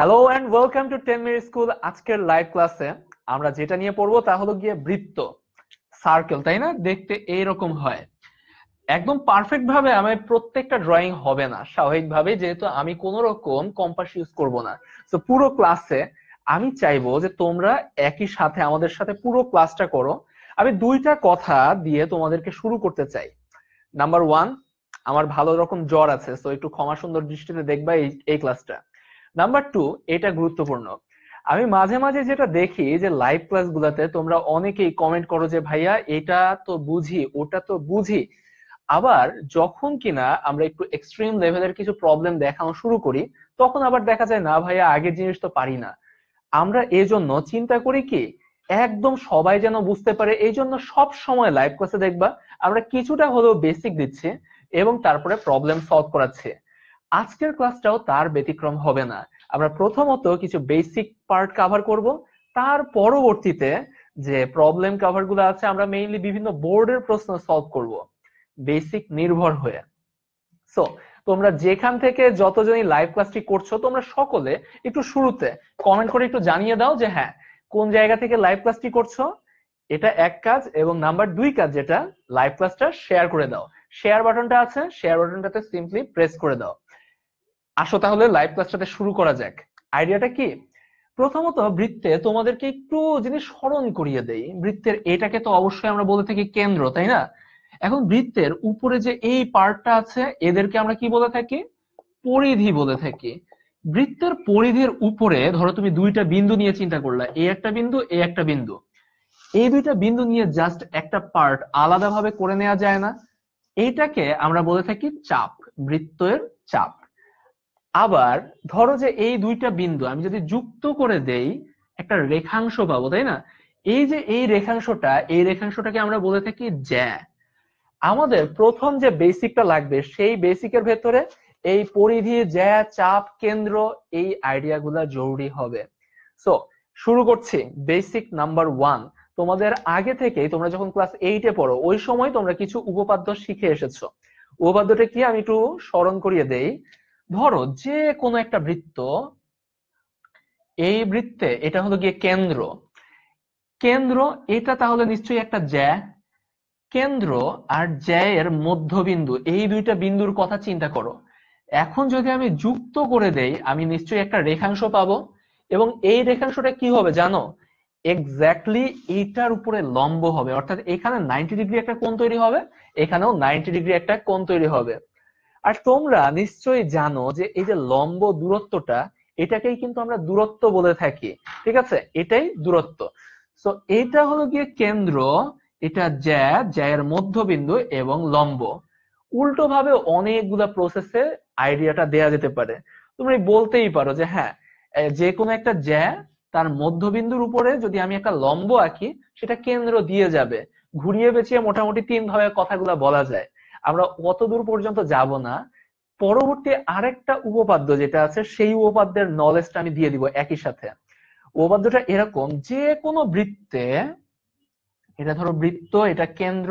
hello and welcome to ten school আজকের live ক্লাসে আমরা যেটা নিয়ে পড়বো তা হলো গিয়ে বৃত্ত সার্কেল তাই না দেখতে এইরকম হয় একদম পারফেক্ট ভাবে আমার প্রত্যেকটা ড্রয়িং হবে না স্বাভাবিকভাবে যেহেতু আমি কোনো রকম কম্পাস ইউজ করব না তো পুরো ক্লাসে আমি চাইবো যে তোমরা একই সাথে আমাদের সাথে পুরো ক্লাসটা করো আমি দুইটা কথা দিয়ে তোমাদেরকে শুরু করতে চাই নাম্বার ওয়ান আমার ভালো রকম জ্বর আছে তো একটু ক্ষমা সুন্দর দৃষ্টিতে দেখবা এই ক্লাসটা নাম্বার টু এটা গুরুত্বপূর্ণ আমি মাঝে মাঝে যেটা দেখি যে লাইভ ক্লাস গুলাতে তোমরা অনেকেই কমেন্ট করো যে ভাইয়া এটা তো বুঝি ওটা তো বুঝি আবার যখন কিনা আমরা একটু এক্সট্রিম লেভেলের কিছু প্রবলেম দেখানো শুরু করি তখন আবার দেখা যায় না ভাইয়া আগের জিনিস তো পারি না আমরা এজন্য চিন্তা করি কি একদম সবাই যেন বুঝতে পারে এই জন্য সব সময় লাইভ ক্লাসে দেখবা আমরা কিছুটা হলেও বেসিক দিচ্ছি এবং তারপরে প্রবলেম সলভ করাচ্ছে আজকের ক্লাসটাও তার ব্যতিক্রম হবে না আমরা প্রথমত কিছু বেসিক পার্ট কাভার করব তার পরবর্তীতে যে প্রবলেম কাভার গুলো আছে আমরা মেইনলি বিভিন্ন বোর্ডের প্রশ্ন সলভ করব বেসিক নির্ভর হয়ে সো তোমরা যেখান থেকে যতজনই লাইভ ক্লাসটি করছো তোমরা সকলে একটু শুরুতে কমেন্ট করে একটু জানিয়ে দাও যে হ্যাঁ কোন জায়গা থেকে লাইভ ক্লাসটি করছো এটা এক কাজ এবং নাম্বার দুই কাজ যেটা লাইভ ক্লাসটা শেয়ার করে দাও শেয়ার বাটনটা আছে শেয়ার বাটনটাতে সিম্পলি প্রেস করে দাও আসো তাহলে লাইভ ক্লাসটাতে শুরু করা যাক আইডিয়াটা কি প্রথমত বৃত্তে তোমাদেরকে একটু জিনিস স্মরণ করিয়ে দেই বৃত্তের এটাকে তো অবশ্যই আমরা বলে থাকি কেন্দ্র তাই না এখন বৃত্তের উপরে যে এই পার্টটা আছে এদেরকে আমরা কি বলে থাকি পরিধি বলে থাকি বৃত্তের পরিধির উপরে ধরো তুমি দুইটা বিন্দু নিয়ে চিন্তা করলে এই একটা বিন্দু এই একটা বিন্দু এই দুইটা বিন্দু নিয়ে জাস্ট একটা পার্ট আলাদাভাবে করে নেওয়া যায় না এইটাকে আমরা বলে থাকি চাপ বৃত্তের চাপ আবার ধরো যে এই দুইটা বিন্দু আমি যদি যুক্ত করে দেই একটা রেখাংশ পাবো তাই না এই যে এই রেখাংশটা এই রেখাংশটাকে আমরা বলে থাকি জ্যা আমাদের প্রথম যে বেসিকটা লাগবে সেই বেসিকের ভেতরে এই পরিধি জ্যা চাপ কেন্দ্র এই গুলা জরুরি হবে সো শুরু করছি বেসিক নাম্বার ওয়ান তোমাদের আগে থেকে তোমরা যখন ক্লাস এইটে পড়ো ওই সময় তোমরা কিছু উপপাদ্য শিখে এসেছো উপপাদ্যটা কি আমি একটু স্মরণ করিয়ে দেই ধরো যে কোনো একটা বৃত্ত এই বৃত্তে এটা হলো গিয়ে কেন্দ্র কেন্দ্র এটা তাহলে নিশ্চয়ই একটা জ্যা কেন্দ্র আর জ্যায়ের মধ্যবিন্দু এই দুইটা বিন্দুর কথা চিন্তা করো এখন যদি আমি যুক্ত করে দেই আমি নিশ্চয়ই একটা রেখাংশ পাবো এবং এই রেখাংশটা কি হবে জানো এক্স্যাক্টলি এইটার উপরে লম্ব হবে অর্থাৎ এখানে নাইনটি ডিগ্রি একটা কোণ তৈরি হবে এখানেও নাইনটি ডিগ্রি একটা কোণ তৈরি হবে আর তোমরা নিশ্চয়ই জানো যে এই যে লম্ব দূরত্বটা এটাকেই কিন্তু আমরা দূরত্ব বলে থাকি ঠিক আছে এটাই দূরত্ব সো এটা হলো গিয়ে কেন্দ্র এটা জ্যা জ্যায়ের মধ্যবিন্দু এবং লম্ব উল্টো ভাবে অনেকগুলা প্রসেসে আইডিয়াটা দেয়া যেতে পারে তুমি বলতেই পারো যে হ্যাঁ যে কোনো একটা জ্যা তার মধ্যবিন্দুর উপরে যদি আমি একটা লম্ব আঁকি সেটা কেন্দ্র দিয়ে যাবে ঘুরিয়ে বেঁচিয়ে মোটামুটি তিন ভাবে কথাগুলা বলা যায় আমরা অত দূর পর্যন্ত যাব না পরবর্তী আরেকটা উপপাদ্য যেটা আছে সেই উপপাদ্যের নলেজটা আমি দিয়ে দিব একই সাথে উপপাদ্যটা এরকম যে কোনো বৃত্তে এটা ধরো বৃত্ত এটা কেন্দ্র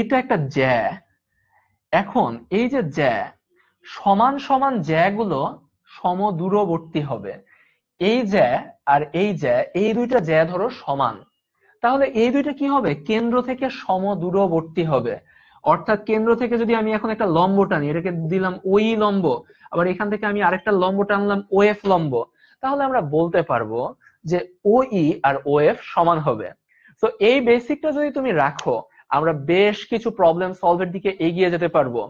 এটা একটা জ্যা এখন এই যে জ্যা সমান সমান জ্যাগুলো সমদূরবর্তী হবে এই জ্যা আর এই জ্যা এই দুইটা জ্যা ধরো সমান তাহলে এই দুইটা কি হবে কেন্দ্র থেকে সমদূরবর্তী হবে অর্থাৎ কেন্দ্র থেকে যদি আমি এখন একটা লম্ব টানি এটাকে দিলাম ওই লম্ব আবার এখান থেকে আমি আরেকটা লম্ব টানলাম ও এফ লম্ব তাহলে আমরা বলতে পারবো যে ও ই আর ও এফ সমান হবে তো এই বেসিকটা যদি তুমি রাখো আমরা বেশ কিছু প্রবলেম সলভের দিকে এগিয়ে যেতে পারবো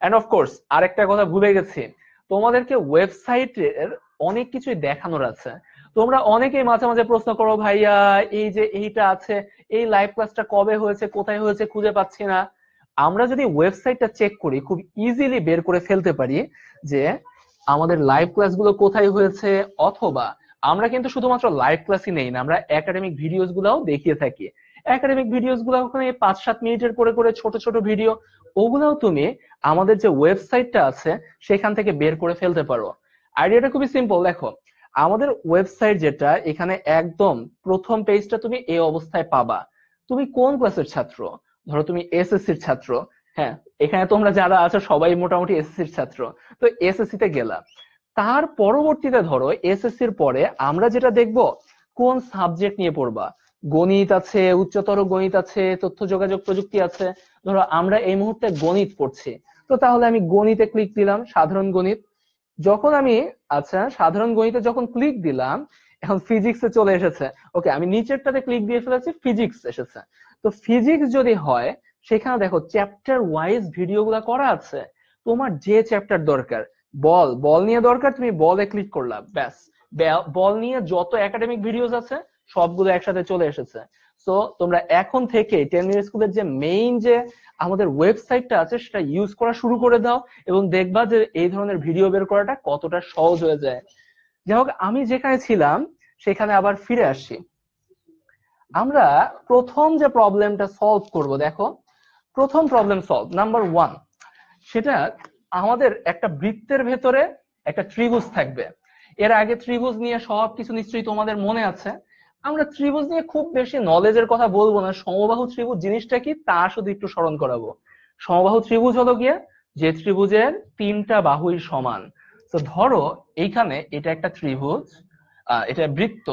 অ্যান্ড অফকোর্স আরেকটা কথা ভুলে গেছি তোমাদেরকে ওয়েবসাইটের অনেক কিছুই দেখানোর আছে তোমরা অনেকেই মাঝে মাঝে প্রশ্ন করো ভাইয়া এই যে এইটা আছে এই লাইভ ক্লাসটা কবে হয়েছে কোথায় হয়েছে খুঁজে পাচ্ছি না আমরা যদি ওয়েবসাইটটা চেক করি খুব ইজিলি বের করে ফেলতে পারি যে আমাদের লাইভ ক্লাসগুলো কোথায় হয়েছে অথবা আমরা কিন্তু শুধুমাত্র লাইভ ক্লাসই নেই না আমরা একাডেমিক ভিডিওস গুলাও দেখিয়ে থাকি একাডেমিক ভিডিওস গুলো ওখানে পাঁচ সাত মিনিটের করে করে ছোট ছোট ভিডিও ওগুলাও তুমি আমাদের যে ওয়েবসাইটটা আছে সেখান থেকে বের করে ফেলতে পারো আইডিয়াটা খুবই সিম্পল দেখো আমাদের ওয়েবসাইট যেটা এখানে একদম প্রথম পেজটা তুমি এই অবস্থায় পাবা তুমি কোন ক্লাসের ছাত্র ধরো তুমি এসএসসির ছাত্র হ্যাঁ এখানে তোমরা যারা আছো সবাই মোটামুটি এসএসসির ছাত্র তো এসএসসি তে গেলা তার পরবর্তীতে ধরো এসএসসির পরে আমরা যেটা দেখব কোন সাবজেক্ট নিয়ে পড়বা গণিত আছে উচ্চতর গণিত আছে তথ্য যোগাযোগ প্রযুক্তি আছে ধরো আমরা এই মুহূর্তে গণিত পড়ছি তো তাহলে আমি গণিতে ক্লিক দিলাম সাধারণ গণিত যখন আমি আচ্ছা সাধারণ গণিতে যখন ক্লিক দিলাম এখন ফিজিক্সে চলে এসেছে ওকে আমি নিচেরটাতে ক্লিক দিয়ে ফেলেছি ফিজিক্স এসেছে তো ফিজিক্স যদি হয় সেখানে দেখো চ্যাপ্টার ওয়াইজ গুলা করা আছে তোমার যে চ্যাপ্টার দরকার বল বল নিয়ে দরকার তুমি বলে ক্লিক করলা ব্যাস বল নিয়ে যত একাডেমিক ভিডিওস আছে সবগুলো একসাথে চলে এসেছে সো তোমরা এখন থেকে টেন স্কুলের যে মেইন যে আমাদের ওয়েবসাইটটা আছে সেটা ইউজ করা শুরু করে দাও এবং দেখবা যে এই ধরনের ভিডিও বের করাটা কতটা সহজ হয়ে যায় যাই হোক আমি যেখানে ছিলাম সেখানে আবার ফিরে আসি আমরা প্রথম যে প্রবলেমটা সলভ করব দেখো প্রথম প্রবলেম সলভ নাম্বার ওয়ান সেটা আমাদের একটা বৃত্তের ভেতরে একটা ত্রিভুজ থাকবে এর আগে ত্রিভুজ নিয়ে সব কিছু নিশ্চয়ই তোমাদের মনে আছে আমরা ত্রিভুজ নিয়ে খুব বেশি নলেজের কথা বলবো না সমবাহু ত্রিভুজ জিনিসটা কি তা শুধু একটু স্মরণ করাবো সমবাহু ত্রিভুজ হলো গিয়ে যে ত্রিভুজের তিনটা বাহুই সমান তো ধরো এইখানে এটা একটা ত্রিভুজ এটা বৃত্ত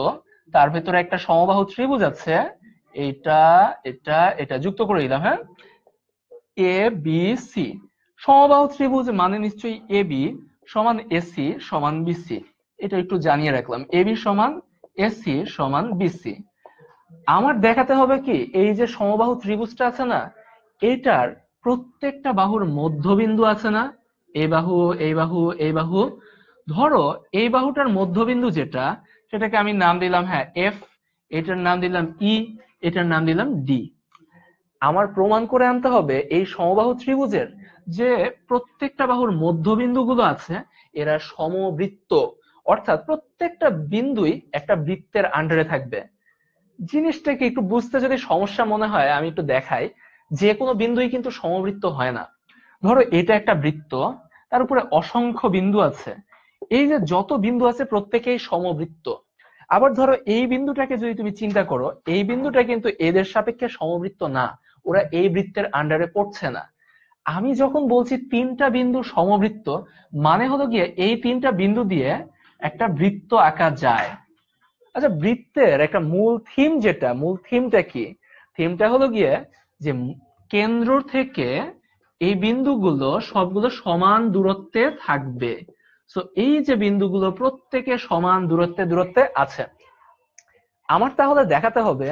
তার ভেতরে একটা সমবাহু ত্রিভুজ আছে এটা এটা এটা যুক্ত করে দিলাম হ্যাঁ এ বি সি সমবাহু ত্রিভুজ মানে নিশ্চয়ই এ বি সমান এসি সমান বিসি এটা একটু জানিয়ে রাখলাম এ বি সমান এসি সমান বিসি আমার দেখাতে হবে কি এই যে সমবাহু ত্রিভুজটা আছে না এটার প্রত্যেকটা বাহুর মধ্যবিন্দু আছে না এই বাহু এই বাহু এই বাহু ধরো এই বাহুটার মধ্যবিন্দু যেটা সেটাকে আমি নাম দিলাম হ্যাঁ এফ এটার নাম দিলাম ই e, এটার নাম দিলাম ডি আমার প্রমাণ করে আনতে হবে এই সমবাহু ত্রিভুজের যে প্রত্যেকটা বাহুর মধ্যবিন্দুগুলো আছে এরা সমবৃত্ত অর্থাৎ প্রত্যেকটা বিন্দুই একটা বৃত্তের আন্ডারে থাকবে জিনিসটাকে একটু বুঝতে যদি সমস্যা মনে হয় আমি একটু দেখাই যে কোনো বিন্দুই কিন্তু সমবৃত্ত হয় না ধরো এটা একটা বৃত্ত তার উপরে অসংখ্য বিন্দু আছে এই যে যত বিন্দু আছে প্রত্যেকেই সমবৃত্ত আবার ধরো এই বিন্দুটাকে যদি তুমি চিন্তা করো এই বিন্দুটা কিন্তু এদের সাপেক্ষে সমবৃত্ত না ওরা এই বৃত্তের আন্ডারে পড়ছে না আমি যখন বলছি তিনটা বিন্দু সমবৃত্ত মানে হলো গিয়ে এই তিনটা বিন্দু দিয়ে একটা বৃত্ত আঁকা যায় আচ্ছা বৃত্তের একটা মূল থিম যেটা মূল থিমটা কি থিমটা হলো গিয়ে যে কেন্দ্র থেকে এই বিন্দুগুলো সবগুলো সমান দূরত্বে থাকবে সো এই যে বিন্দুগুলো প্রত্যেকে সমান দূরত্বে দূরত্বে আছে আমার তাহলে দেখাতে হবে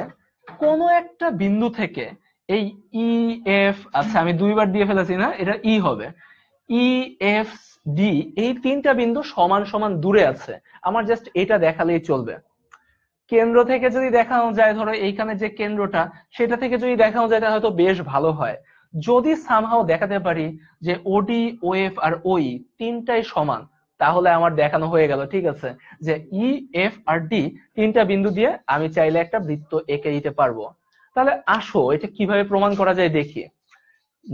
কোন একটা বিন্দু থেকে এই ই e এফ আচ্ছা আমি দুইবার দিয়ে ফেলেছি না এটা ই e হবে ই এফ ডি এই তিনটা বিন্দু সমান সমান দূরে আছে আমার জাস্ট এটা দেখালেই চলবে কেন্দ্র থেকে যদি দেখানো যায় ধরো এইখানে যে কেন্দ্রটা সেটা থেকে যদি দেখানো যায় তাহলে হয়তো বেশ ভালো হয় যদি সামহাও দেখাতে পারি যে ওডি এফ আর ওই e তিনটাই সমান তাহলে আমার দেখানো হয়ে গেল ঠিক আছে যে ই e, এফ আর ডি তিনটা বিন্দু দিয়ে আমি চাইলে একটা বৃত্ত এঁকে দিতে পারবো তাহলে আসো এটা কিভাবে প্রমাণ করা যায় দেখি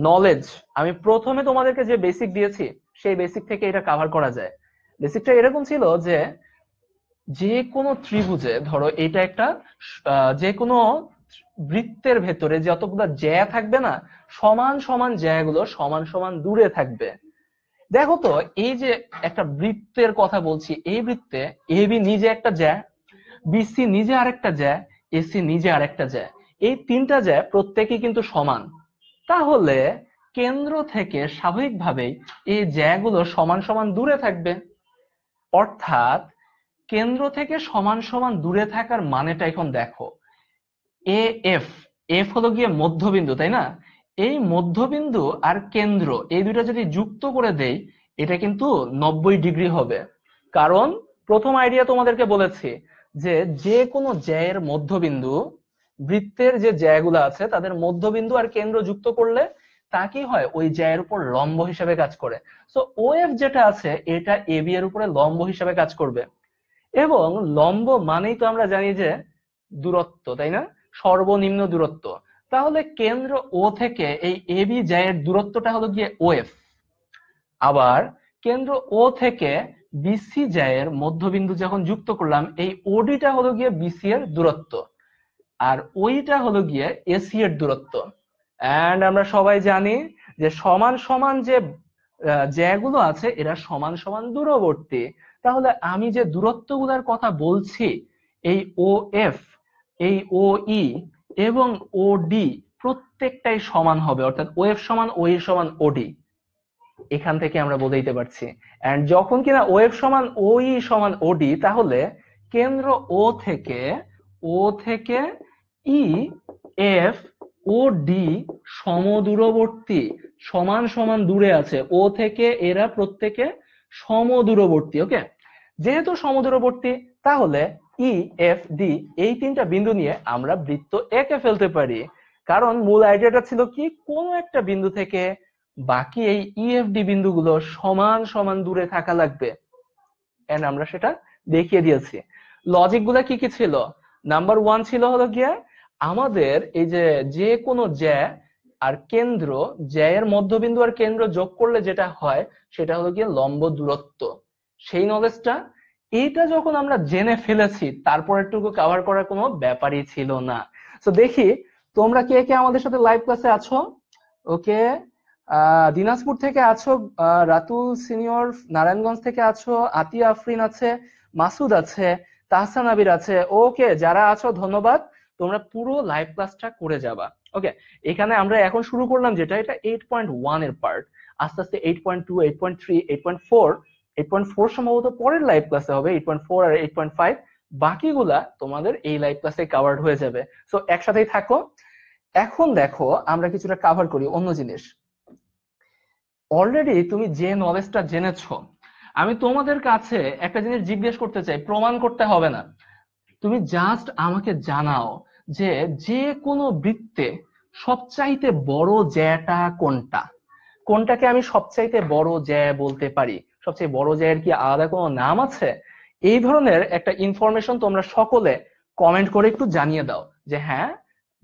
নলেজ আমি প্রথমে তোমাদেরকে যে বেসিক দিয়েছি সেই বেসিক থেকে এটা কাভার করা যায় বেসিকটা এরকম ছিল যে যে কোনো ত্রিভুজে ধরো এটা একটা যে কোনো বৃত্তের ভেতরে যতগুলো জ্যা থাকবে না সমান সমান জ্যাগুলো সমান সমান দূরে থাকবে দেখো তো এই যে একটা বৃত্তের কথা বলছি এই বৃত্তে এ বি নিজে একটা জ্যা বিসি নিজে আরেকটা জ্যা এসি নিজে আরেকটা জ্যা এই তিনটা জ্যা প্রত্যেকই কিন্তু সমান তাহলে কেন্দ্র থেকে স্বাভাবিকভাবেই এই জ্যাগুলো সমান সমান দূরে থাকবে অর্থাৎ কেন্দ্র থেকে সমান সমান দূরে থাকার মানেটা এখন দেখো এ এফ এফ হলো গিয়ে মধ্যবিন্দু তাই না এই মধ্যবিন্দু আর কেন্দ্র এই দুটা যদি যুক্ত করে দেই এটা কিন্তু নব্বই ডিগ্রি হবে কারণ প্রথম আইডিয়া তোমাদেরকে বলেছি যে যে কোনো জ্যায়ের মধ্যবিন্দু বৃত্তের যে জ্যায়গুলো আছে তাদের মধ্যবিন্দু আর কেন্দ্র যুক্ত করলে তা কি হয় ওই জ্যায়ের উপর লম্ব হিসাবে কাজ করে সো ও এফ যেটা আছে এটা এ বি এর উপরে লম্ব হিসাবে কাজ করবে এবং লম্ব মানেই তো আমরা জানি যে দূরত্ব তাই না সর্বনিম্ন দূরত্ব তাহলে কেন্দ্র ও থেকে এই এবি এর দূরত্বটা হলো গিয়ে ওএফ আবার কেন্দ্র ও থেকে বিসি এর মধ্যবিন্দু যখন যুক্ত করলাম এই ওডিটা হলো গিয়ে বিসি এর দূরত্ব আর ওইটা e হলো গিয়ে এসি এর দূরত্ব অ্যান্ড আমরা সবাই জানি যে সমান সমান যে জায়গাগুলো আছে এরা সমান সমান দূরবর্তী তাহলে আমি যে দূরত্বগুলোর কথা বলছি এই ও এফ এই ও ই e এবং ওডি প্রত্যেকটাই সমান হবে অর্থাৎ ওয়েব সমান ওই e সমান ওডি এখান থেকে আমরা বোঝাইতে পারছি এন্ড যখন কিনা ওয়েব সমান ওই e সমান ওডি তাহলে কেন্দ্র ও থেকে ও থেকে ই এফ ও ডি সমদূরবর্তী সমান সমান দূরে আছে ও থেকে এরা প্রত্যেকে সমদূরবর্তী ওকে যেহেতু সমদূরবর্তী তাহলে ই এফ ডি এই তিনটা বিন্দু নিয়ে আমরা বৃত্ত একে ফেলতে পারি কারণ মূল আইডিয়াটা ছিল কি কোন একটা বিন্দু থেকে বাকি এই ই এফ ডি বিন্দুগুলো সমান সমান দূরে থাকা লাগবে এন্ড আমরা সেটা দেখিয়ে দিয়েছি লজিক গুলা কি কি ছিল নাম্বার ওয়ান ছিল হলো গিয়া আমাদের এই যে যে কোনো জ্যা আর কেন্দ্র জ্যের মধ্যবিন্দু আর কেন্দ্র যোগ করলে যেটা হয় সেটা হলো গিয়ে লম্ব দূরত্ব সেই নলেজটা এটা যখন আমরা জেনে ফেলেছি তারপরেরটুকু কাভার করার কোনো ব্যাপারই ছিল না তো দেখি তোমরা কে কে আমাদের সাথে লাইভ ক্লাসে আছো ওকে দিনাজপুর থেকে আছো রাতুল সিনিয়র নারায়ণগঞ্জ থেকে আছো আতিয়া আফরিন আছে মাসুদ আছে তাহসান আবির আছে ওকে যারা আছো ধন্যবাদ তোমরা পুরো লাইভ ক্লাসটা করে যাবা ওকে এখানে আমরা এখন শুরু করলাম যেটা এটা এইট পয়েন্ট ওয়ান এর পার্ট আস্তে আস্তে eight point two eight point three eight point four eight point four সম্ভবত পরের লাইভ ক্লাসে হবে এইট পয়েন্ট ফোর আর এইট পয়েন্ট ফাইভ বাকিগুলা তোমাদের এই লাইভ ক্লাসে কাভার্ড হয়ে যাবে সো একসাথেই থাকো এখন দেখো আমরা কিছুটা কাভার করি অন্য জিনিস অলরেডি তুমি যে নলেজটা জেনেছ আমি তোমাদের কাছে একটা জিনিস জিজ্ঞেস করতে চাই প্রমাণ করতে হবে না তুমি জাস্ট আমাকে জানাও যে যে কোনো বৃত্তে সবচাইতে বড় জ্যাটা কোনটা কোনটাকে আমি সবচাইতে বড় জ্যা বলতে পারি সবচেয়ে বড় জায়ের কি আলাদা কোনো নাম আছে এই ধরনের একটা ইনফরমেশন তোমরা সকলে কমেন্ট করে একটু জানিয়ে দাও যে হ্যাঁ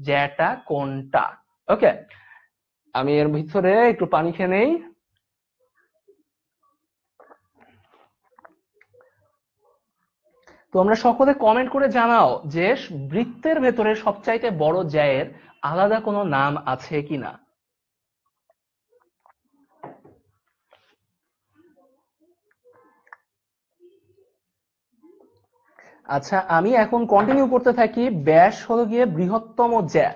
জ্যাটা কোনটা ওকে আমি এর ভিতরে একটু পানি খেয়ে নেই তোমরা সকলে কমেন্ট করে জানাও যে বৃত্তের ভেতরে সবচাইতে বড় জ্যায়ের আলাদা কোনো নাম আছে কিনা আচ্ছা আমি এখন কন্টিনিউ করতে থাকি ব্যাস হলো গিয়ে বৃহত্তম জ্যা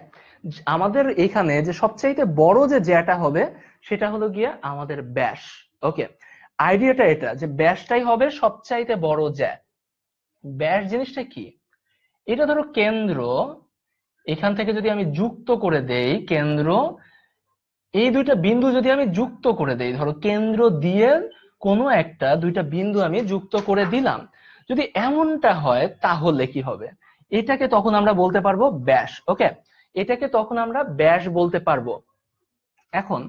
আমাদের এখানে যে সবচাইতে বড় যে জ্যাটা হবে সেটা হলো গিয়ে আমাদের ব্যাস ওকে আইডিয়াটা এটা যে ব্যাসটাই হবে সবচাইতে বড় জ্যা ব্যাস জিনিসটা কি এটা ধরো কেন্দ্র এখান থেকে যদি আমি যুক্ত করে দেই কেন্দ্র এই দুইটা বিন্দু যদি আমি যুক্ত করে দেই ধরো কেন্দ্র দিয়ে কোনো একটা দুইটা বিন্দু আমি যুক্ত করে দিলাম যদি এমনটা হয় তাহলে কি হবে এটাকে তখন আমরা বলতে পারবো ব্যাস ওকে এটাকে তখন আমরা ব্যাস বলতে পারবো এখন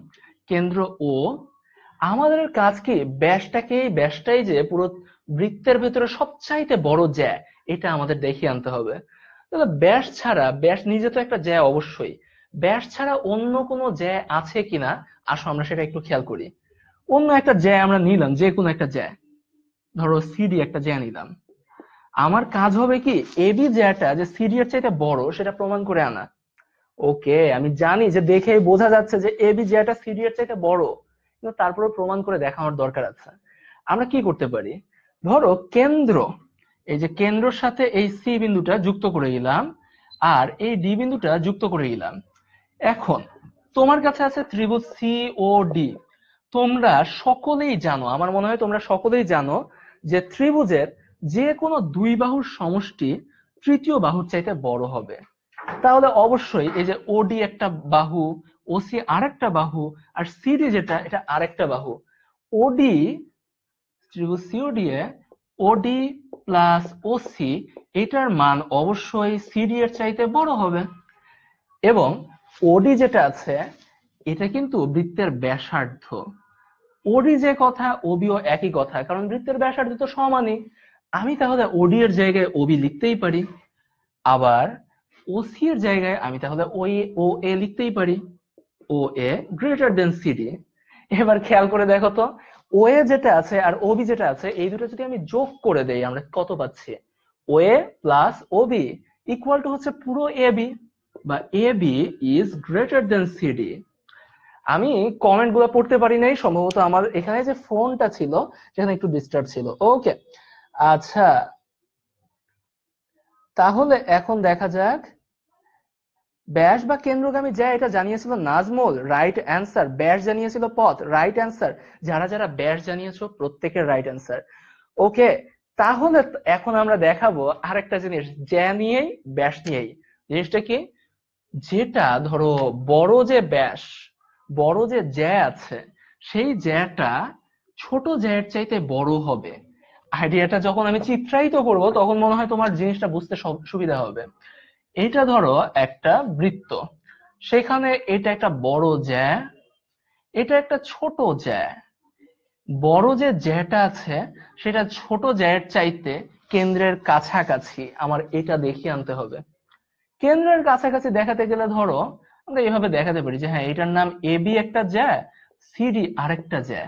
কেন্দ্র ও আমাদের কাজ কি ব্যাসটাকে ব্যাসটাই যে পুরো বৃত্তের ভেতরে সবচাইতে বড় জ্যা এটা আমাদের দেখিয়ে আনতে হবে তাহলে ব্যাস ছাড়া ব্যাস নিজে তো একটা জ্যা অবশ্যই ব্যাস ছাড়া অন্য কোনো জ্যা আছে কিনা আসো আমরা সেটা একটু খেয়াল করি অন্য একটা জ্যা আমরা নিলাম যে কোনো একটা জ্যা ধরো সিডি একটা জ্যা নিলাম আমার কাজ হবে কি এবি জ্যাটা যে সিডি এর চাইতে বড় সেটা প্রমাণ করে আনা ওকে আমি জানি যে দেখে বোঝা যাচ্ছে যে এবি জ্যাটা সিডি এর চাইতে বড় কিন্তু তারপরে প্রমাণ করে দেখানোর দরকার আছে আমরা কি করতে পারি ধরো কেন্দ্র এই যে কেন্দ্রর সাথে এই সি বিন্দুটা যুক্ত করে দিলাম আর এই ডি বিন্দুটা যুক্ত করে দিলাম এখন তোমার কাছে আছে ত্রিভুজ সি ও ডি তোমরা সকলেই জানো আমার মনে হয় তোমরা সকলেই জানো যে ত্রিভুজের যে কোনো দুই বাহুর সমষ্টি তৃতীয় বাহুর চাইতে বড় হবে তাহলে অবশ্যই এই যে ওডি একটা বাহু ওসি আরেকটা বাহু আর সিডি যেটা এটা আরেকটা বাহু ওডি ত্রিভুজ সিওডি এ ওডি প্লাস ওসি এটার মান অবশ্যই সিডি এর চাইতে বড় হবে এবং ওডি যেটা আছে এটা কিন্তু বৃত্তের ব্যাসার্ধ ওডি যে কথা ওবিও একই কথা কারণ বৃত্তের ব্যাসার্ধ তো সমানই আমি তাহলে ওডি এর জায়গায় ওবি লিখতেই পারি আবার ওসি এর জায়গায় আমি তাহলে ও ও এ লিখতেই পারি ও এ গ্রেটার দেন সিডি এবার খেয়াল করে দেখো তো ও এ যেটা আছে আর ওবি যেটা আছে এই দুটো যদি আমি যোগ করে দেই আমরা কত পাচ্ছি O A plus OB equal to হচ্ছে পুরো এ বি বা A B is greater than CD আমি কমেন্ট গুলো পড়তে পারি নাই সম্ভবত আমার এখানে যে ফোনটা ছিল সেখানে একটু ডিস্টার্ব ছিল ওকে আচ্ছা তাহলে এখন দেখা যাক ব্যাস বা কেন্দ্রগামী যা এটা জানিয়েছিল নাজমুল রাইট অ্যান্সার ব্যাস জানিয়েছিল পথ রাইট অ্যান্সার যারা যারা ব্যাস জানিয়েছো প্রত্যেকের রাইট অ্যান্সার ওকে তাহলে এখন আমরা দেখাবো আরেকটা জিনিস জ্যা নিয়েই ব্যাস নিয়েই জিনিসটা কি যেটা ধরো বড় যে ব্যাস বড় যে জ্যা আছে সেই জ্যাটা ছোট জ্যার চাইতে বড় হবে আইডিয়াটা যখন আমি চিত্রায়িত করব তখন মনে হয় তোমার জিনিসটা বুঝতে সুবিধা হবে এটা ধরো একটা বৃত্ত সেখানে এটা একটা বড় জ্যা এটা একটা ছোট জ্যা বড় যে জ্যাটা আছে সেটা ছোট জ্যার চাইতে কেন্দ্রের কাছাকাছি আমার এটা দেখিয়ে আনতে হবে কেন্দ্রের কাছাকাছি দেখাতে গেলে ধরো আমরা এভাবে দেখাতে পারি যে হ্যাঁ এটার নাম এ বি একটা জ্যা সিডি আরেকটা জ্যা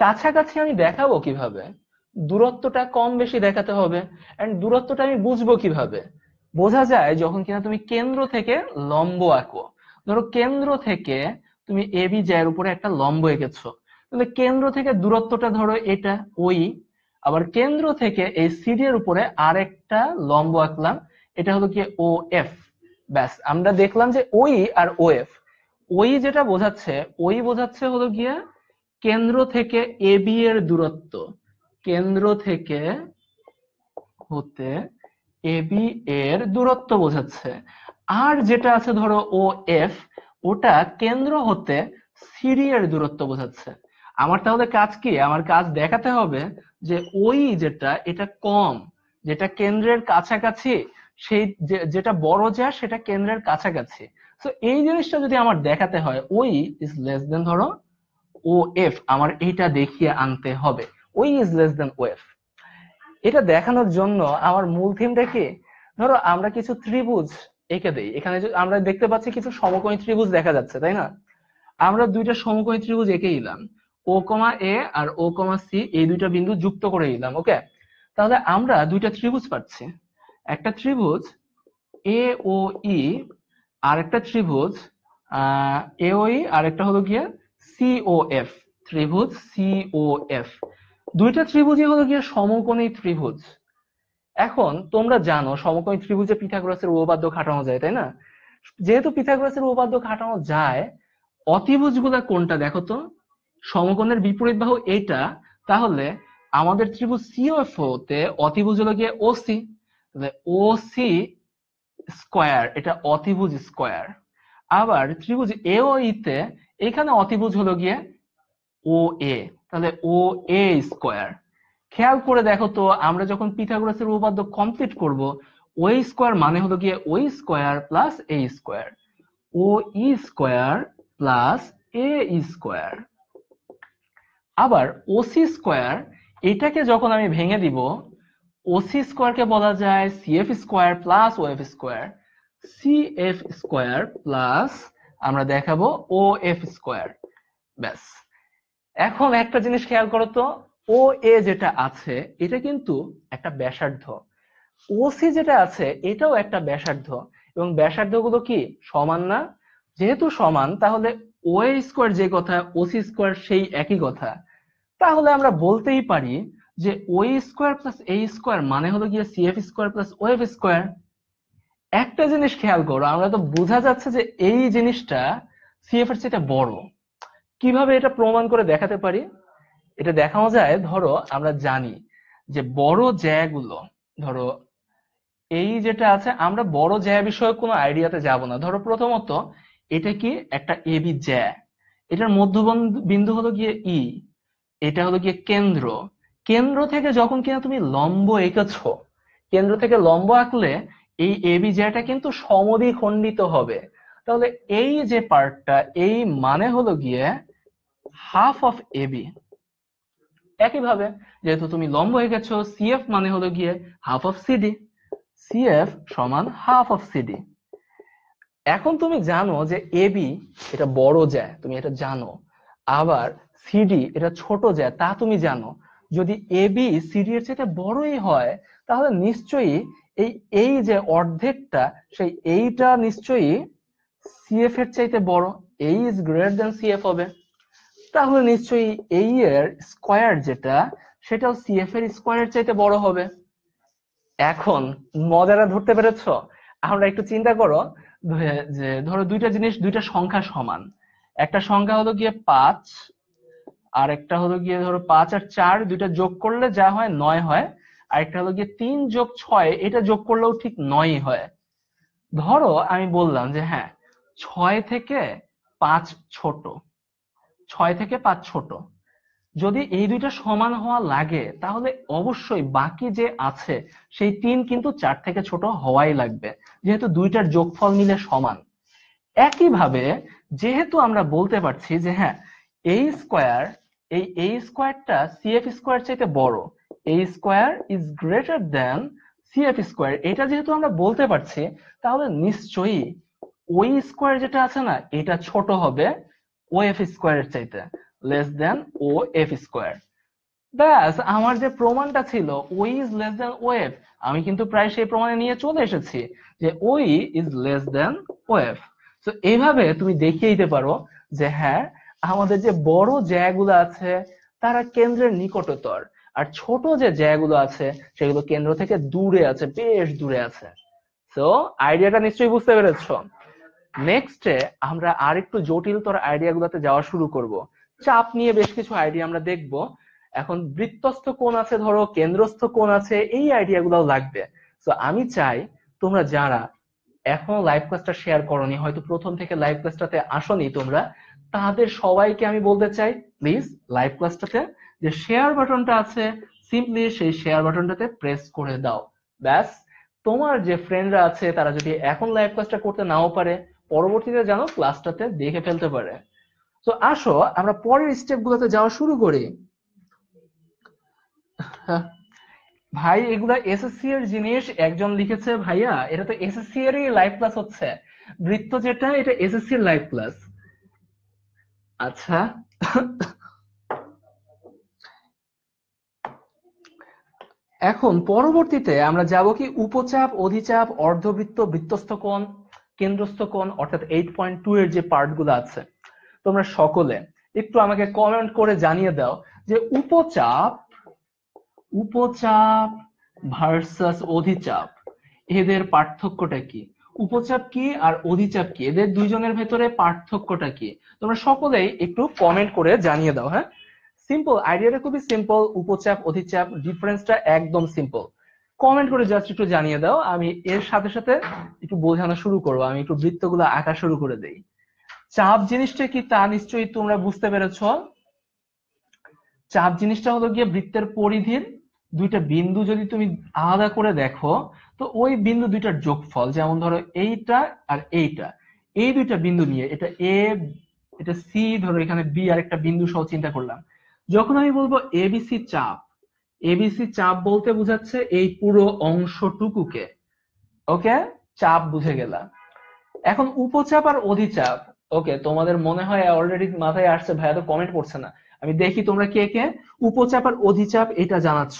কাছাকাছি আমি দেখাবো কিভাবে দূরত্বটা কম বেশি দেখাতে হবে এন্ড দূরত্বটা আমি বুঝবো কিভাবে বোঝা যায় যখন কিনা তুমি কেন্দ্র থেকে লম্ব আঁকো ধরো কেন্দ্র থেকে তুমি এ বি জ্যার উপরে একটা লম্ব এঁকেছো তাহলে কেন্দ্র থেকে দূরত্বটা ধরো এটা ওই আবার কেন্দ্র থেকে এই সিডি এর উপরে আরেকটা লম্ব আঁকলাম এটা হলো কি ও এফ ব্যাস আমরা দেখলাম যে ওই আর ওএফ ওই যেটা বোঝাচ্ছে ওই বোঝাচ্ছে হলো গিয়ে কেন্দ্র থেকে এ বি এর দূরত্ব কেন্দ্র থেকে হতে এ বি এর দূরত্ব বোঝাচ্ছে আর যেটা আছে ধরো ও এফ ওটা কেন্দ্র হতে সিডি এর দূরত্ব বোঝাচ্ছে আমার তাহলে কাজ কি আমার কাজ দেখাতে হবে যে ওই যেটা এটা কম যেটা কেন্দ্রের কাছাকাছি সেই যেটা বড় যা সেটা কেন্দ্রের কাছাকাছি তো এই জিনিসটা যদি আমার দেখাতে হয় ওই ইজ লেস দেন ধরো ও এফ আমার এইটা দেখিয়ে আনতে হবে OE is less than O F এটা দেখানোর জন্য আমার মূল থিম দেখে ধরো আমরা কিছু ত্রিভুজ এঁকে দেই এখানে আমরা দেখতে পাচ্ছি কিছু সমকোণী ত্রিভুজ দেখা যাচ্ছে তাই না আমরা দুইটা সমকোণী ত্রিভুজ এঁকে দিলাম ও কমা এ আর ও কমা সি এই দুইটা বিন্দু যুক্ত করে দিলাম ওকে তাহলে আমরা দুইটা ত্রিভুজ পাচ্ছি একটা ত্রিভুজ এ ও ই আর একটা ত্রিভুজ এ ও ই আর একটা হলো গিয়া ও এফ ত্রিভুজ ও এফ দুইটা ত্রিভুজই হলো গিয়া সমকোণী ত্রিভুজ এখন তোমরা জানো সমকোণী ত্রিভুজে পিথাগোরাসের উপপাদ্য খাটানো যায় তাই না যেহেতু পিথাগোরাসের উপপাদ্য খাটানো যায় অতিভুজগুলা কোনটা দেখো তো সমকোণের বিপরীত বাহু এইটা তাহলে আমাদের ত্রিভুজ সিওএফ তে অতিভুজ হলো গিয়ে ওসি তাহলে ও সি স্কোয়ার এটা অতিভুজ স্কোয়ার আবার ত্রিভুজ এ ও ইতে e এখানে অতিভুজ হলো গিয়ে ও এ তাহলে ও এ স্কোয়ার খেয়াল করে দেখো তো আমরা যখন পিথাগোরাসের উপপাদ্য কমপ্লিট করব ও স্কোয়ার মানে হলো গিয়ে O square plus A square O E square plus A square আবার ওসি স্কোয়ার এটাকে যখন আমি ভেঙে দিব ওসি স্কোয়ারকে বলা যায় CF square plus OF square CF square plus আমরা দেখাবো ও এফ স্কোয়ার ব্যাস এখন একটা জিনিস খেয়াল করো তো ও এ যেটা আছে এটা কিন্তু একটা ব্যাসার্ধ ওসি যেটা আছে এটাও একটা ব্যাসার্ধ এবং ব্যাসার্ধ গুলো কি সমান না যেহেতু সমান তাহলে ও এ স্কোয়ার যে কথা ওসি স্কোয়ার সেই একই কথা তাহলে আমরা বলতেই পারি যে ওই স্কোয়ার প্লাস এই স্কোয়ার মানে হলো গিয়ে CF square plus OF square একটা জিনিস খেয়াল করো আমরা তো বোঝা যাচ্ছে যে এই জিনিসটা সিএফ এর চেয়ে বড় কিভাবে এটা প্রমাণ করে দেখাতে পারি এটা দেখানো যায় ধরো আমরা জানি যে বড় জ্যাগুলো ধরো এই যেটা আছে আমরা বড় জ্যা বিষয়ে কোনো আইডিয়াতে যাব না ধরো প্রথমত এটা কি একটা এবি জ্যা এটার মধ্যবন বিন্দু হলো গিয়ে ই e, এটা হলো গিয়ে কেন্দ্র কেন্দ্র থেকে যখন কিনা তুমি লম্ব এঁকেছ কেন্দ্র থেকে লম্ব আঁকলে এই এবি জায়গাটা কিন্তু সমদ্বিখণ্ডিত হবে তাহলে এই যে পার্টটা এই মানে হলো গিয়ে হাফ অফ এবি একইভাবে যেহেতু তুমি লম্ব এঁকেছ সিএফ মানে হলো গিয়ে হাফ অফ সিডি সিএফ সমান হাফ অফ সিডি এখন তুমি জানো যে এবি এটা বড় যায় তুমি এটা জানো আবার সিডি এটা ছোট যায় তা তুমি জানো যদি এ বি সিডি এর চাইতে বড়ই হয় তাহলে নিশ্চয়ই এই এই যে অর্ধেকটা সেই এইটা নিশ্চয়ই সিএফ এর চাইতে বড় এই ইজ গ্রেটার দেন সিএফ হবে তাহলে নিশ্চয়ই এই এর স্কোয়ার যেটা সেটাও সিএফ এর স্কোয়ারের চাইতে বড় হবে এখন মজাটা ধরতে পেরেছ আমরা একটু চিন্তা করো যে ধরো দুইটা জিনিস দুইটা সংখ্যা সমান একটা সংখ্যা হলো গিয়ে পাঁচ আর একটা হলো গিয়ে ধরো পাঁচ আর চার দুইটা যোগ করলে যা হয় নয় হয় আর একটা হলো গিয়ে তিন যোগ ছয় এটা যোগ করলেও ঠিক নয় হয় ধরো আমি বললাম যে হ্যাঁ ছয় থেকে পাঁচ ছোট ছয় থেকে পাঁচ ছোট যদি এই দুইটা সমান হওয়া লাগে তাহলে অবশ্যই বাকি যে আছে সেই তিন কিন্তু চার থেকে ছোট হওয়াই লাগবে যেহেতু দুইটার যোগফল মিলে সমান একইভাবে যেহেতু আমরা বলতে পারছি যে হ্যাঁ এই স্কোয়ার এই এ স্কোয়ারটা সিএফ স্কোয়ার চাইতে বড় A square is greater than CF square এটা যেহেতু আমরা বলতে পারছি তাহলে নিশ্চয়ই ওই স্কোয়ার যেটা আছে না এটা ছোট হবে ও এফ স্কোয়ারের চাইতে less than O F square ব্যাস আমার যে প্রমাণটা ছিল OE is less than O F আমি কিন্তু প্রায় সেই প্রমাণে নিয়ে চলে এসেছি যে OE is less than O F তো এইভাবে তুমি দেখিয়ে দিতে পারো যে হ্যাঁ আমাদের যে বড় জায়গাগুলো আছে তারা কেন্দ্রের নিকটতর আর ছোট যে জায়গাগুলো আছে সেগুলো কেন্দ্র থেকে দূরে আছে বেশ দূরে আছে তো আইডিয়াটা নিশ্চয়ই বুঝতে পেরেছ নেক্সটে আমরা আর একটু জটিলতর আইডিয়া গুলোতে যাওয়া শুরু করব চাপ নিয়ে বেশ কিছু আইডিয়া আমরা দেখব এখন বৃত্তস্থ কোন আছে ধরো কেন্দ্রস্থ কোন আছে এই আইডিয়া গুলো লাগবে তো আমি চাই তোমরা যারা এখনো লাইভ ক্লাসটা শেয়ার করনি হয়তো প্রথম থেকে লাইভ ক্লাসটাতে আসনি তোমরা তাদের সবাইকে আমি বলতে চাই প্লিজ লাইভ ক্লাসটাতে যে শেয়ার বাটনটা আছে সিম্পলি সেই শেয়ার বাটনটাতে প্রেস করে দাও ব্যাস তোমার যে ফ্রেন্ডরা আছে তারা যদি এখন লাইভ ক্লাসটা করতে নাও পারে পরবর্তীতে যেন ক্লাসটাতে দেখে ফেলতে পারে তো আসো আমরা পরের স্টেপ গুলোতে যাওয়া শুরু করি ভাই এগুলা এসএসসি এর জিনিস একজন লিখেছে ভাইয়া এটা তো এসএসসি এরই লাইভ ক্লাস হচ্ছে বৃত্ত যেটা এটা এসএসসি এর লাইভ ক্লাস আচ্ছা এখন পরবর্তীতে আমরা যাব কি উপচাপ অধিচাপ অর্ধবৃত্ত বৃত্তস্থ কোণ কেন্দ্রস্থ কোণ অর্থাৎ এইট পয়েন্ট টু এর যে পার্টগুলো আছে তোমরা সকলে একটু আমাকে কমেন্ট করে জানিয়ে দাও যে উপচাপ উপচাপ ভার্সাস অধিচাপ এদের পার্থক্যটা কি উপচাপ কি আর অধিচাপ কি এদের দুইজনের ভেতরে পার্থক্যটা কি তোমরা সকলেই একটু কমেন্ট করে জানিয়ে দাও হ্যাঁ সিম্পল আইডিয়াটা খুবই সিম্পল উপচাপ অধিচাপ ডিফারেন্সটা একদম সিম্পল কমেন্ট করে জাস্ট একটু জানিয়ে দাও আমি এর সাথে সাথে একটু বোঝানো শুরু করব আমি একটু বৃত্তগুলো আঁকা শুরু করে দেই চাপ জিনিসটা কি তা নিশ্চয়ই তোমরা বুঝতে পেরেছ চাপ জিনিসটা হলো গিয়ে বৃত্তের পরিধির দুইটা বিন্দু যদি তুমি আলাদা করে দেখো তো ওই বিন্দু দুইটার যোগফল যেমন ধরো এইটা আর এইটা এই দুইটা বিন্দু নিয়ে এটা এ এটা সি ধরো এখানে বি আর একটা বিন্দু সহ চিন্তা করলাম যখন আমি বলবো এবিসি চাপ এবিসি চাপ বলতে বুঝাচ্ছে এই পুরো অংশটুকুকে ওকে চাপ বুঝে গেলাম এখন উপচাপ আর অধিচাপ ওকে তোমাদের মনে হয় অলরেডি মাথায় আসছে ভাইয়া তো কমেন্ট করছে না আমি দেখি তোমরা কে কে উপচাপ আর অধিচাপ এটা জানাচ্ছ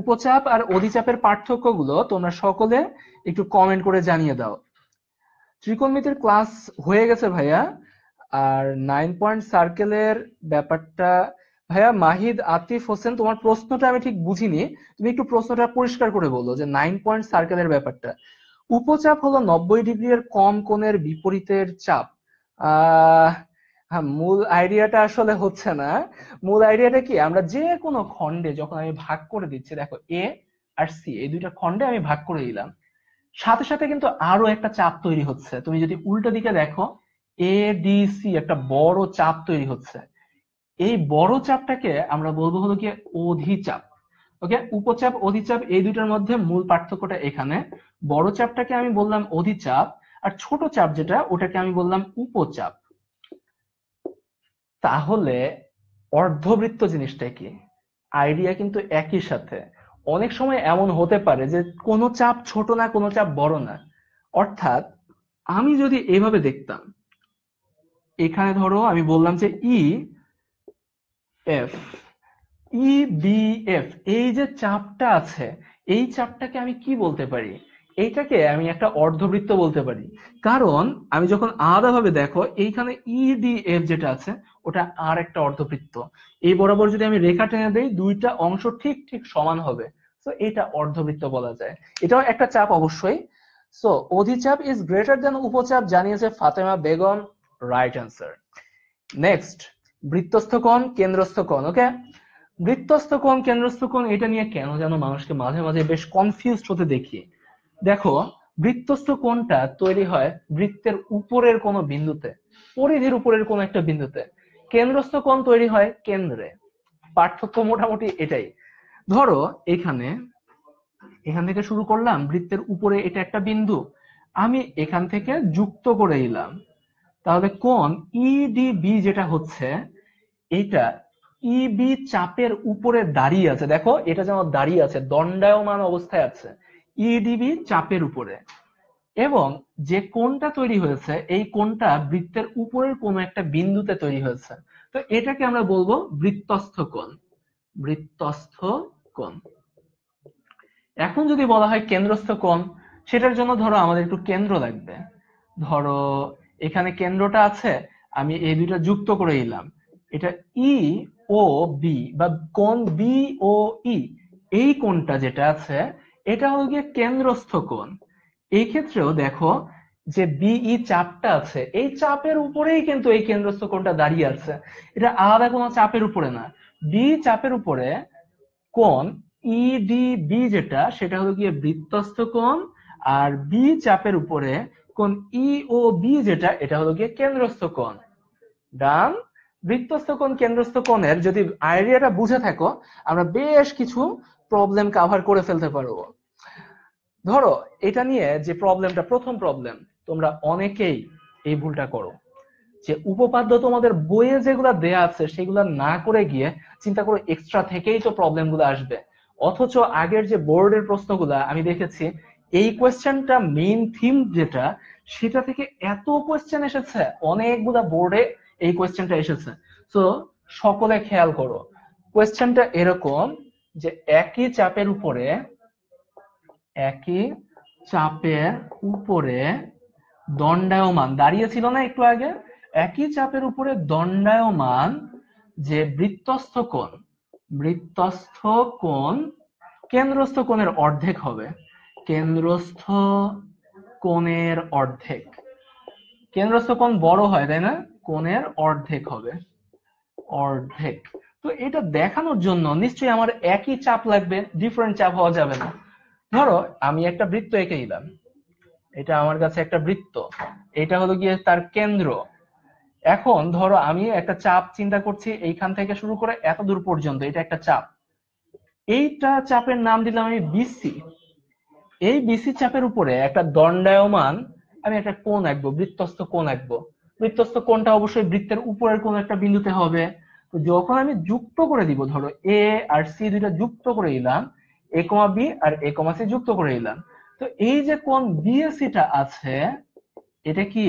উপচাপ আর অধিচাপের পার্থক্যগুলো তোমরা সকলে একটু কমেন্ট করে জানিয়ে দাও ত্রিকোণমিতির ক্লাস হয়ে গেছে ভাইয়া আর নাইন পয়েন্ট সার্কেলের ব্যাপারটা ভাইয়া মাহিদ আতিফ হোসেন তোমার প্রশ্নটা আমি ঠিক বুঝিনি তুমি একটু প্রশ্নটা পরিষ্কার করে বলো যে নাইন পয়েন্ট সার্কেলের ব্যাপারটা উপচাপ হলো নব্বই ডিগ্রি এর কম কোণের বিপরীতের চাপ হ্যাঁ, মূল আইডিয়াটা আসলে হচ্ছে না মূল আইডিয়াটা কি আমরা যে কোনো খণ্ডে যখন আমি ভাগ করে দিচ্ছি দেখো এ আর সি এই দুইটা খণ্ডে আমি ভাগ করে দিলাম সাথে সাথে কিন্তু আরো একটা চাপ তৈরি হচ্ছে তুমি যদি উল্টো দিকে দেখো এ ডি সি একটা বড় চাপ তৈরি হচ্ছে এই বড় চাপটাকে আমরা বলবো হলো কি অধিচাপ ওকে উপচাপ অধিচাপ এই দুটার মধ্যে মূল পার্থক্যটা এখানে বড় চাপটাকে আমি বললাম অধিচাপ আর ছোট চাপ যেটা ওটাকে আমি বললাম উপচাপ তাহলে অর্ধবৃত্ত জিনিসটা কি আইডিয়া কিন্তু একই সাথে অনেক সময় এমন হতে পারে যে কোনো চাপ ছোট না কোনো চাপ বড় না অর্থাৎ আমি যদি এভাবে দেখতাম এখানে ধরো আমি বললাম যে E e F EBF e এই যে চাপটা আছে এই চাপটাকে আমি কি বলতে পারি এইটাকে আমি একটা অর্ধবৃত্ত বলতে পারি কারণ আমি যখন আলাদা ভাবে দেখো এইখানে ইডিএফ e যেটা আছে ওটা আর একটা অর্ধবৃত্ত এই বরাবর যদি আমি রেখা টেনে দেই দুইটা অংশ ঠিক ঠিক সমান হবে সো এটা অর্ধবৃত্ত বলা যায় এটাও একটা চাপ অবশ্যই সো অধিচাপ ইজ গ্রেটার দেন উপচাপ জানিয়েছে Fatema Begum right answer next বৃত্তস্থ কোণ কেন্দ্রস্থ কোণ ওকে বৃত্তস্থ কোণ কেন্দ্রস্থ কোণ এটা নিয়ে কেন যেন মানুষকে মাঝে মাঝে বেশ কনফিউজ হতে দেখি দেখো বৃত্তস্থ কোণটা তৈরি হয় বৃত্তের উপরের কোন বিন্দুতে পরিধির উপরের কোন একটা বিন্দুতে কেন্দ্রস্থ কোণ তৈরি হয় কেন্দ্রে পার্থক্য মোটামুটি এটাই ধরো এখানে এখান থেকে শুরু করলাম বৃত্তের উপরে এটা একটা বিন্দু আমি এখান থেকে যুক্ত করে দিলাম তাহলে কোন ইডিবি e যেটা হচ্ছে এটা ইবি e চাপের উপরে দাঁড়িয়ে আছে দেখো এটা যেমন দাঁড়িয়ে আছে দণ্ডায়মান অবস্থায় আছে ইডিবি e চাপের উপরে এবং যে কোনটা তৈরি হয়েছে এই কোনটা বৃত্তের উপরের কোনো একটা বিন্দুতে তৈরি হয়েছে তো এটাকে আমরা বলবো বৃত্তস্থ কোণ বৃত্তস্থ কোণ এখন যদি বলা হয় কেন্দ্রস্থ কোণ সেটার জন্য ধরো আমাদের একটু কেন্দ্র লাগবে ধরো এখানে কেন্দ্রটা আছে আমি এই দুইটা যুক্ত করে নিলাম এটা ই e ও বি বা কোণ বি ও ই e, এই কোণটা যেটা আছে এটা হল গিয়ে কেন্দ্রস্থ কোণ এই ক্ষেত্রেও দেখো যে বিই e চাপটা আছে এই চাপের উপরেই কিন্তু এই কেন্দ্রস্থ কোণটা দাঁড়িয়ে আছে এটা আলাদা কোনো চাপের উপরে না বি চাপের উপরে কোণ বি e, যেটা সেটা হলো গিয়ে বৃত্তস্থ কোণ আর বি চাপের উপরে কোণ ই ও বি যেটা এটা হলো গিয়ে কেন্দ্রস্থ কোণ ডান বৃত্তস্থ কোণ কেন্দ্রস্থ কোণের যদি আইডিয়াটা বুঝে থাকো আমরা বেশ কিছু প্রবলেম কাভার করে ফেলতে পারবো ধরো এটা নিয়ে যে প্রবলেমটা প্রথম প্রবলেম তোমরা অনেকেই এই ভুলটা করো যে উপপাদ্য তোমাদের বইয়ে যেগুলা দেয়া আছে সেগুলা না করে গিয়ে চিন্তা করো এক্সট্রা থেকেই তো প্রবলেম গুলো আসবে অথচ আগের যে বোর্ডের প্রশ্নগুলা আমি দেখেছি এই কোয়েশ্চেনটা মেইন থিম যেটা সেটা থেকে এত কোয়েশ্চেন এসেছে অনেকগুলা বোর্ডে এই কোয়েশ্চেনটা এসেছে সো সকলে খেয়াল করো কোয়েশ্চেনটা এরকম যে একই চাপের উপরে একই চাপের উপরে দণ্ডায়মান দাঁড়িয়ে ছিল না একটু আগে একই চাপের উপরে দণ্ডায়মান যে বৃত্তস্থ কোণ বৃত্তস্থ কোণ কেন্দ্রস্থ কোণের অর্ধেক হবে কেন্দ্রস্থ কোণের অর্ধেক কেন্দ্রস্থ কোণ বড় হয় তাই না কোণের অর্ধেক হবে অর্ধেক তো এটা দেখানোর জন্য নিশ্চয়ই আমার একই চাপ লাগবে ডিফারেন্ট চাপ হওয়া যাবে না ধরো আমি একটা বৃত্ত এঁকে দিলাম এটা আমার কাছে একটা বৃত্ত এটা হলো গিয়ে তার কেন্দ্র এখন ধরো আমি একটা চাপ চিন্তা করছি এইখান থেকে শুরু করে এত দূর পর্যন্ত এটা একটা চাপ এইটা চাপের নাম দিলাম আমি বিসি এই বিসি চাপের উপরে একটা দণ্ডায়মান আমি একটা কোণ আঁকবো বৃত্তস্থ কোণ আঁকবো বৃত্তস্থ কোণটা অবশ্যই বৃত্তের উপরের কোন একটা বিন্দুতে হবে তো যখন আমি যুক্ত করে দিব ধরো এ আর সি দুইটা যুক্ত করে দিলাম এ কমা বি আর এ কমা সি যুক্ত করে দিলাম তো এই যে কোণ বিএসিটা আছে এটা কি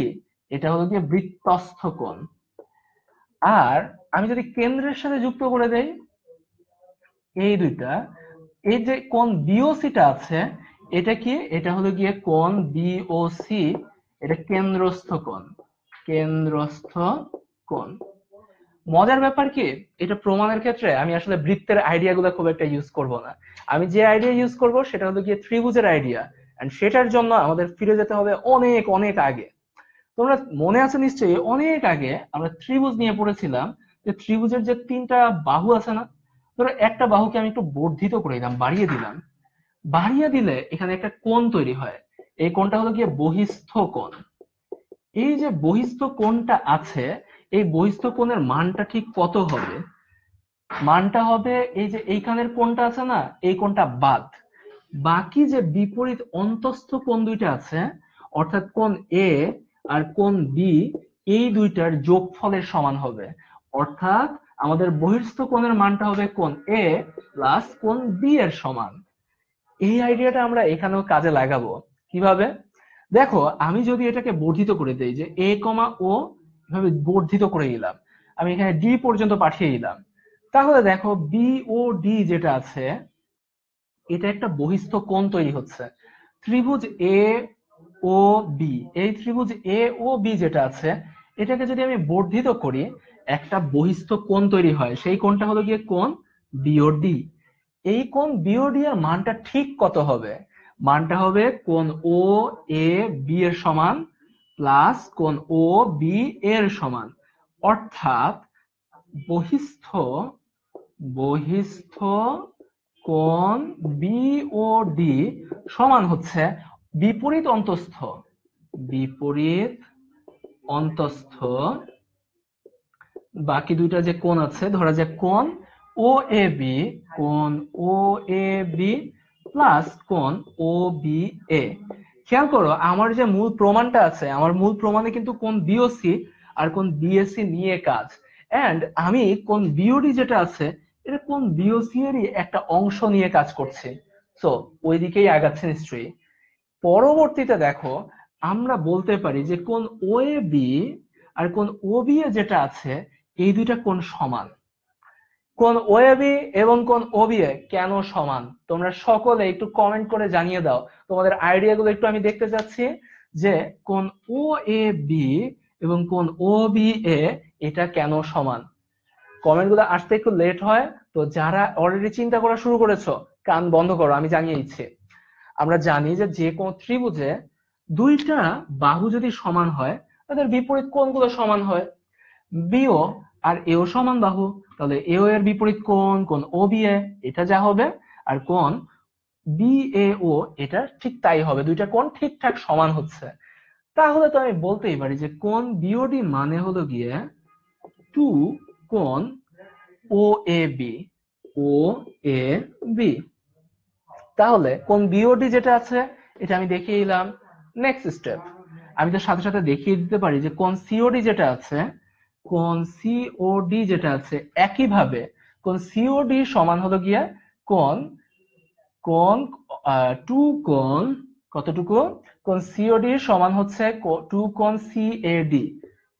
এটা হলো গিয়ে বৃত্তস্থ কোণ আর আমি যদি কেন্দ্রের সাথে যুক্ত করে দেই এই দুইটা এই যে কোন বিওসিটা আছে এটা কি এটা হলো গিয়ে কোন বিওসি এটা কেন্দ্রস্থ কোণ কেন্দ্রস্থ কোণ মজার ব্যাপার কি এটা প্রমাণের ক্ষেত্রে আমি আসলে বৃত্তের আইডিয়া গুলো খুব একটা ইউজ করব না আমি যে আইডিয়া ইউজ করব সেটা হলো গিয়ে ত্রিভুজের আইডিয়া এন্ড সেটার জন্য আমাদের ফিরে যেতে হবে অনেক অনেক আগে তোমরা মনে আছে নিশ্চয়ই অনেক আগে আমরা ত্রিভুজ নিয়ে পড়েছিলাম যে ত্রিভুজের যে তিনটা বাহু আছে না ধরো একটা বাহুকে আমি একটু বর্ধিত করে দিলাম বাড়িয়ে দিলাম বাড়িয়ে দিলে এখানে একটা কোণ তৈরি হয় এই কোণটা হলো গিয়ে বহিস্থ কোণ এই যে বহিস্থ কোণটা আছে এই বহিস্থ কোণের মানটা ঠিক কত হবে মানটা হবে এই যে এইখানের কোণটা আছে না এই কোণটা বাদ বাকি যে বিপরীত অন্তস্থ কোণ দুইটা আছে অর্থাৎ কোণ এ আর কোণ বি এই দুইটার যোগফলের সমান হবে অর্থাৎ আমাদের বহিস্থ কোণের মানটা হবে কোণ এ প্লাস কোণ বি এর সমান এই আইডিয়াটা আমরা এখানেও কাজে লাগাবো কিভাবে দেখো আমি যদি এটাকে বর্ধিত করে দেই যে এ কমা ও এভাবে বর্ধিত করে দিলাম আমি এখানে ডি পর্যন্ত পাঠিয়ে দিলাম তাহলে দেখো বি ও ডি যেটা আছে এটা একটা বহিস্থ কোণ তৈরি হচ্ছে ত্রিভুজ এ ও বি এই ত্রিভুজ এ ও বি যেটা আছে এটাকে যদি আমি বর্ধিত করি একটা বহিস্থ কোণ তৈরি হয় সেই কোণটা হলো গিয়ে কোণ বিওডি এই কোণ বিওডি এর মানটা ঠিক কত হবে মানটা হবে কোন ও এ বি এর সমান প্লাস কোন ও বি এর সমান অর্থাৎ বহিস্থ বহিস্থ কোন ডি সমান হচ্ছে বিপরীত অন্তস্থ বিপরীত অন্তস্থ বাকি দুইটা যে কোন আছে ধরা যাক কোন ও এ বি কোন ও এ বি প্লাস কোণ ও বি এ খেয়াল করো আমার যে মূল প্রমাণটা আছে আমার মূল প্রমাণে কিন্তু কোন বিওসি আর কোন বিএসসি নিয়ে কাজ অ্যান্ড আমি কোন বিওডি যেটা আছে এটা কোন বিওসি এরই একটা অংশ নিয়ে কাজ করছে সো ওই দিকেই আগাচ্ছে নিশ্চয়ই পরবর্তীতে দেখো আমরা বলতে পারি যে কোন ও বি আর কোন ও বি যেটা আছে এই দুইটা কোন সমান কোন ওয়েবি এবং কোন ওবিএ কেন সমান তোমরা সকলে একটু কমেন্ট করে জানিয়ে দাও তোমাদের আইডিয়া গুলো একটু আমি দেখতে চাচ্ছি যে কোন ও এ বি এবং কোন ও বি এ এটা কেন সমান কমেন্ট গুলো আসতে একটু লেট হয় তো যারা অলরেডি চিন্তা করা শুরু করেছো কান বন্ধ করো আমি জানিয়ে দিচ্ছি আমরা জানি যে যে কোন ত্রিভুজে দুইটা বাহু যদি সমান হয় তাদের বিপরীত কোনগুলো সমান হয় বিও আর এও সমান বাহু তাহলে এও এর বিপরীত কোন কোন ও বিএ এটা যা হবে আর এ বিএও এটা ঠিক তাই হবে দুইটা কোন ঠিকঠাক সমান হচ্ছে তাহলে তো আমি বলতেই পারি যে কোন বিওডি মানে হলো গিয়ে টু কোন ও A B O A B তাহলে কোন বিওডি যেটা আছে এটা আমি দেখিয়ে দিলাম নেক্সট স্টেপ আমি তো সাথে সাথে দেখিয়ে দিতে পারি যে কোন সিওডি যেটা আছে কোন সিওডি যেটা আছে একইভাবে কোন সিওডি সমান হলো গিয়া কোন কোন টু কোন কতটুকু কোন সিওডি সমান হচ্ছে টু কোন সিএডি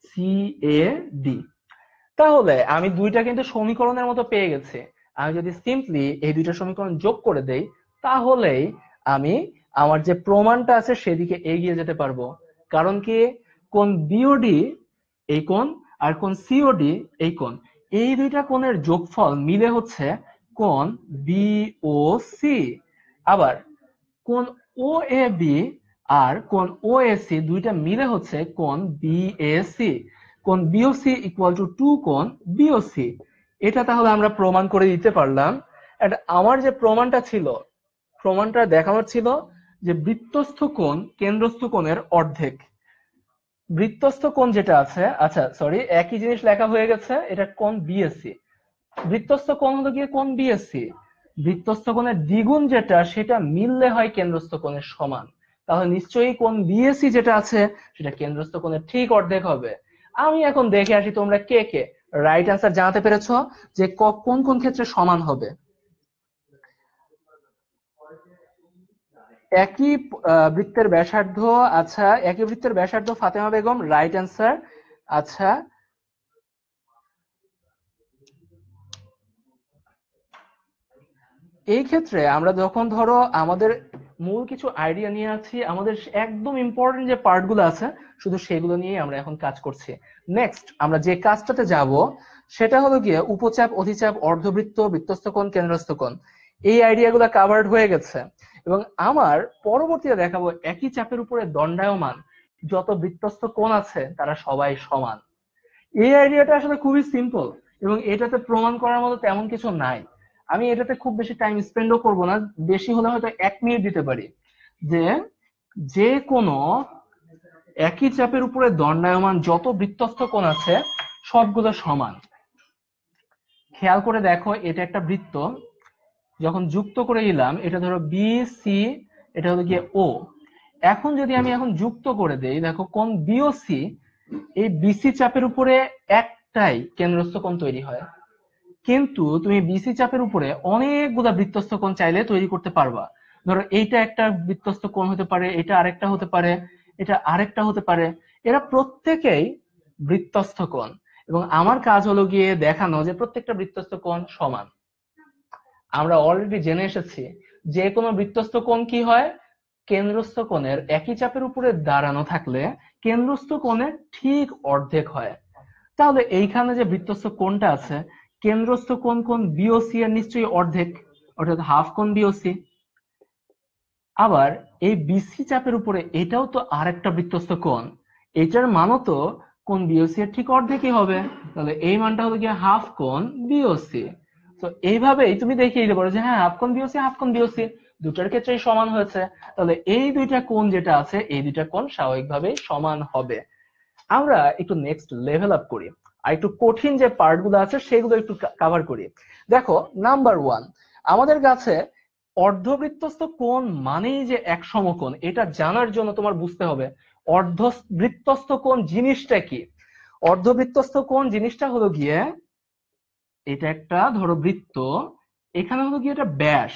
সিএডি তাহলে আমি দুইটা কিন্তু সমীকরণের মতো পেয়ে গেছি আমি যদি সিম্পলি এই দুইটা সমীকরণ যোগ করে দেই তাহলেই আমি আমার যে প্রমাণটা আছে সেদিকে এগিয়ে যেতে পারবো কারণ কি কোন বিওডি এই কোন আর কোন সিওডি এই কোন এই দুইটা কোণের যোগফল মিলে হচ্ছে কোন বিওসি আবার কোন ও এ বি আর কোন ও দুইটা মিলে হচ্ছে কোন বিএসি কোন বিওসি ইকুয়াল টু টু কোন বিওসি এটা তাহলে আমরা প্রমাণ করে দিতে পারলাম এন্ড আমার যে প্রমাণটা ছিল প্রমাণটা দেখানোর ছিল যে বৃত্তস্থ কোণ কেন্দ্রস্থ কোণের অর্ধেক বৃত্তস্থ কোণ যেটা আছে আচ্ছা সরি একই জিনিস লেখা হয়ে গেছে এটা কোন বিএসসি বৃত্তস্থ কোন হলো গিয়ে কোন বিএসসি বৃত্তস্থ কোণের দ্বিগুণ যেটা সেটা মিললে হয় কেন্দ্রস্থ কোণের সমান তাহলে নিশ্চয়ই কোন বিএসসি যেটা আছে সেটা কেন্দ্রস্থ কোণের ঠিক অর্ধেক হবে আমি এখন দেখে আসি তোমরা কে কে রাইট আনসার জানাতে পেরেছো যে কোন কোন ক্ষেত্রে সমান হবে একই বৃত্তের ব্যাসার্ধ আচ্ছা একই বৃত্তের ব্যাসার্ধ ফাতেমা বেগম রাইট অ্যান্সার আচ্ছা এই ক্ষেত্রে আমরা যখন ধরো আমাদের মূল কিছু আইডিয়া নিয়ে আছি আমাদের একদম ইম্পর্টেন্ট যে পার্টগুলো আছে শুধু সেগুলো নিয়ে আমরা এখন কাজ করছি নেক্সট আমরা যে কাজটাতে যাব সেটা হলো গিয়ে উপচাপ অধিচাপ অর্ধবৃত্ত বৃত্তস্থ কোণ কেন্দ্রস্থ কোণ এই আইডিয়াগুলো কাভার্ড হয়ে গেছে এবং আমার পরবর্তীতে দেখাবো একই চাপের উপরে দণ্ডায়মান যত বৃত্তস্থ কোন আছে তারা সবাই সমান এই আইডিয়াটা আসলে খুবই সিম্পল এবং এটাতে প্রমাণ করার মতো তেমন কিছু নাই আমি এটাতে খুব বেশি টাইম স্পেন্ডও করব না বেশি হলে হয়তো এক মিনিট দিতে পারি যে যে কোনো একই চাপের উপরে দণ্ডায়মান যত বৃত্তস্থ কোণ আছে সবগুলো সমান খেয়াল করে দেখো এটা একটা বৃত্ত যখন যুক্ত করে দিলাম এটা ধরো বি সি এটা হলো গিয়ে ও এখন যদি আমি এখন যুক্ত করে দেই দেখো কোন বিওসি এই বিসি চাপের উপরে একটাই কেন্দ্রস্থ কোণ তৈরি হয় কিন্তু তুমি বিসি চাপের উপরে অনেকগুলা বৃত্তস্থ কোণ চাইলে তৈরি করতে পারবা ধরো এইটা একটা বৃত্তস্থ কোণ হতে পারে এটা আরেকটা হতে পারে এটা আরেকটা হতে পারে এরা প্রত্যেকেই বৃত্তস্থ কোণ এবং আমার কাজ হলো গিয়ে দেখানো যে প্রত্যেকটা বৃত্তস্থ কোণ সমান আমরা অলরেডি জেনে এসেছি যে কোনো বৃত্তস্থ কোণ কি হয় কেন্দ্রস্থ কোণের একই চাপের উপরে দাঁড়ানো থাকলে কেন্দ্রস্থ কোণের ঠিক অর্ধেক হয় তাহলে এইখানে যে বৃত্তস্থ কোণটা আছে কেন্দ্রস্থ কোণ কোন বিওসি এর নিশ্চয়ই অর্ধেক অর্থাৎ হাফ কোণ বিওসি আবার এই বিসি চাপের উপরে এটাও তো আর একটা বৃত্তস্থ কোণ এটার মানও তো কোণ বিওসি এর ঠিক অর্ধেকই হবে তাহলে এই মানটা হলো গিয়ে হাফ কোণ বিওসি তো এইভাবেই তুমি দেখিয়ে দিতে পারো যে হ্যাঁ হাফ বিওসি হাফ কোন বিওসি দুটার ক্ষেত্রেই সমান হয়েছে তাহলে এই দুইটা কোন যেটা আছে এই দুইটা কোণ স্বাভাবিকভাবেই সমান হবে আমরা একটু নেক্সট লেভেল আপ করি আর একটু কঠিন যে গুলো আছে সেগুলো একটু কাভার করি দেখো নাম্বার ওয়ান আমাদের কাছে অর্ধবৃত্তস্ত কোন মানেই যে এক সমকোণ এটা জানার জন্য তোমার বুঝতে হবে বৃত্তস্ত কোন জিনিসটা কি অর্ধবৃত্তস্ত কোন জিনিসটা হলো গিয়ে এটা একটা ধরো বৃত্ত এখানে হলো কি এটা ব্যাস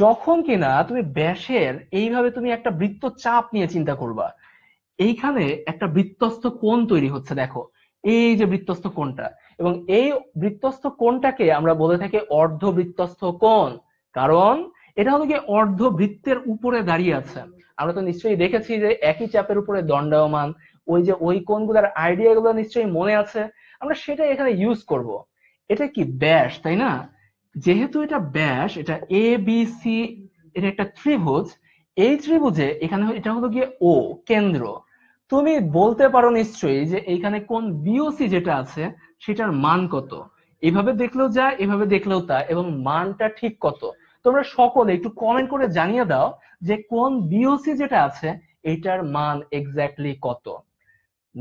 যখন কিনা তুমি ব্যাসের এইভাবে তুমি একটা বৃত্ত চাপ নিয়ে চিন্তা করবা এইখানে একটা বৃত্তস্থ কোণ তৈরি হচ্ছে দেখো এই যে বৃত্তস্থ কোণটা এবং এই বৃত্তস্থ কোণটাকে আমরা বলে থাকি অর্ধ বৃত্তস্থ কোণ কারণ এটা হলো কি অর্ধ বৃত্তের উপরে দাঁড়িয়ে আছে আমরা তো নিশ্চয়ই দেখেছি যে একই চাপের উপরে দণ্ডায়মান ওই যে ওই কোণগুলোর আইডিয়া গুলো নিশ্চয়ই মনে আছে আমরা সেটাই এখানে ইউজ করবো এটা কি ব্যাস তাই না যেহেতু এটা ব্যাস এটা এ বি সি এটা একটা ত্রিভুজ এই ত্রিভুজে এখানে এটা হলো গিয়ে ও কেন্দ্র তুমি বলতে পারো নিশ্চয়ই যে এইখানে কোন বিওসি যেটা আছে সেটার মান কত এভাবে দেখলেও যা এভাবে দেখলেও তা এবং মানটা ঠিক কত তোমরা সকলে একটু কমেন্ট করে জানিয়ে দাও যে কোন বিওসি যেটা আছে এটার মান এক্স্যাক্টলি কত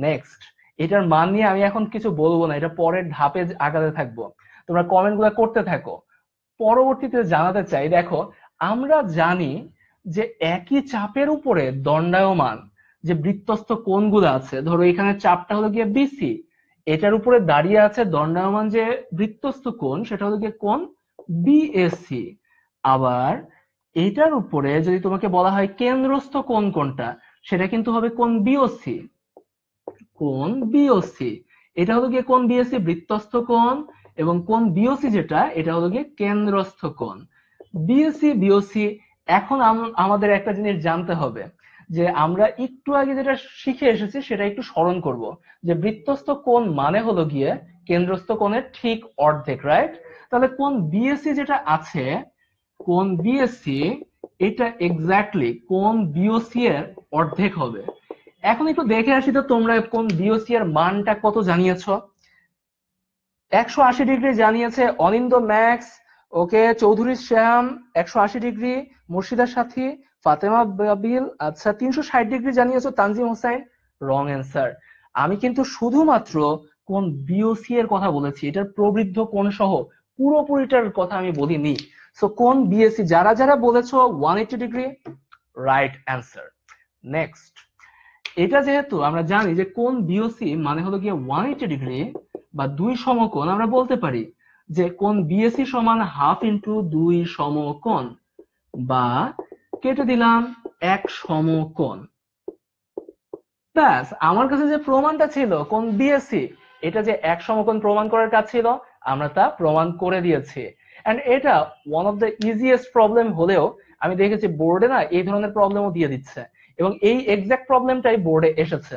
নেক্সট এটার মান নিয়ে আমি এখন কিছু বলবো না এটা পরের ধাপে আগাতে থাকবো তোমরা কমেন্ট গুলা করতে থাকো পরবর্তীতে জানাতে চাই দেখো আমরা জানি যে একই চাপের উপরে দণ্ডায়মান যে বৃত্তস্থ কোন গুলো আছে ধরো এখানে চাপটা হলো গিয়ে বিসি এটার উপরে দাঁড়িয়ে আছে দণ্ডায়মান যে বৃত্তস্থ কোন সেটা হলো গিয়ে কোন বিএসসি আবার এটার উপরে যদি তোমাকে বলা হয় কেন্দ্রস্থ কোন কোনটা সেটা কিন্তু হবে কোন বিওসি কোন বিওসি এটা হলো গিয়ে কোন বিওসি বৃত্তস্থ কোন এবং কোন বিওসি যেটা এটা হলো গিয়ে কেন্দ্রস্থ কোন বিওসি বিওসি এখন আমাদের একটা জিনিস জানতে হবে যে আমরা একটু আগে যেটা শিখে এসেছি সেটা একটু স্মরণ করব যে বৃত্তস্থ কোন মানে হলো গিয়ে কেন্দ্রস্থ কোণের ঠিক অর্ধেক রাইট তাহলে কোন বিএসসি যেটা আছে কোন বিএসসি এটা এক্স্যাক্টলি কোন বিওসি এর অর্ধেক হবে এখন একটু দেখে আসি তো তোমরা কোন ডিওসি এর মানটা কত জানিয়েছ একশো আশি ডিগ্রি জানিয়েছে অনিন্দ ম্যাক্স ওকে চৌধুরী শ্যাম একশো আশি ডিগ্রি মুর্শিদার সাথী ফাতেমা বাবিল আচ্ছা তিনশো ষাট ডিগ্রি জানিয়েছ তানজিম হোসাইন রং অ্যান্সার আমি কিন্তু শুধুমাত্র কোন বিওসি এর কথা বলেছি এটার প্রবৃদ্ধ কোন সহ পুরোপুরিটার কথা আমি বলিনি সো কোন বিএসি যারা যারা বলেছ one eighty degree right answer next এটা যেহেতু আমরা জানি যে কোন বিওসি মানে হলো গিয়ে ওয়ান এইটি ডিগ্রি বা দুই সমকোণ আমরা বলতে পারি যে কোন বিএসি সমান হাফ ইন্টু দুই সমকোণ বা কেটে দিলাম এক সমকোণ ব্যাস আমার কাছে যে প্রমাণটা ছিল কোন বিএসি এটা যে এক সমকোণ প্রমাণ করার কাজ ছিল আমরা তা প্রমাণ করে দিয়েছি এন্ড এটা one of the easiest problem হলেও আমি দেখেছি বোর্ডে না এই ধরনের প্রবলেমও দিয়ে দিচ্ছে এবং এই এক্সাক্ট প্রবলেমটাই বোর্ডে এসেছে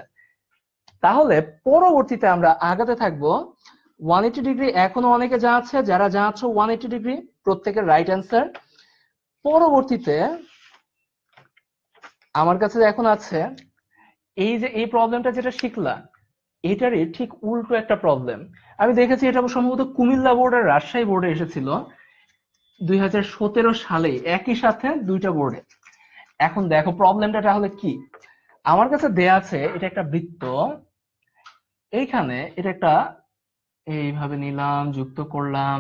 তাহলে পরবর্তীতে আমরা আগাতে থাকবো ওয়ান এইটি ডিগ্রি এখনো অনেকে জানাচ্ছে যারা আছে ওয়ান এইটি ডিগ্রি প্রত্যেকের রাইট অ্যান্সার পরবর্তীতে আমার কাছে এখন আছে এই যে এই প্রবলেমটা যেটা শিখলা এটারই ঠিক উল্টো একটা প্রবলেম আমি দেখেছি এটা সম্ভবত কুমিল্লা বোর্ড আর রাজশাহী বোর্ডে এসেছিল দুই সালে একই সাথে দুইটা বোর্ডে এখন দেখো প্রবলেমটা তাহলে কি আমার কাছে দেয়া আছে এটা একটা বৃত্ত এইখানে এটা একটা এইভাবে নিলাম যুক্ত করলাম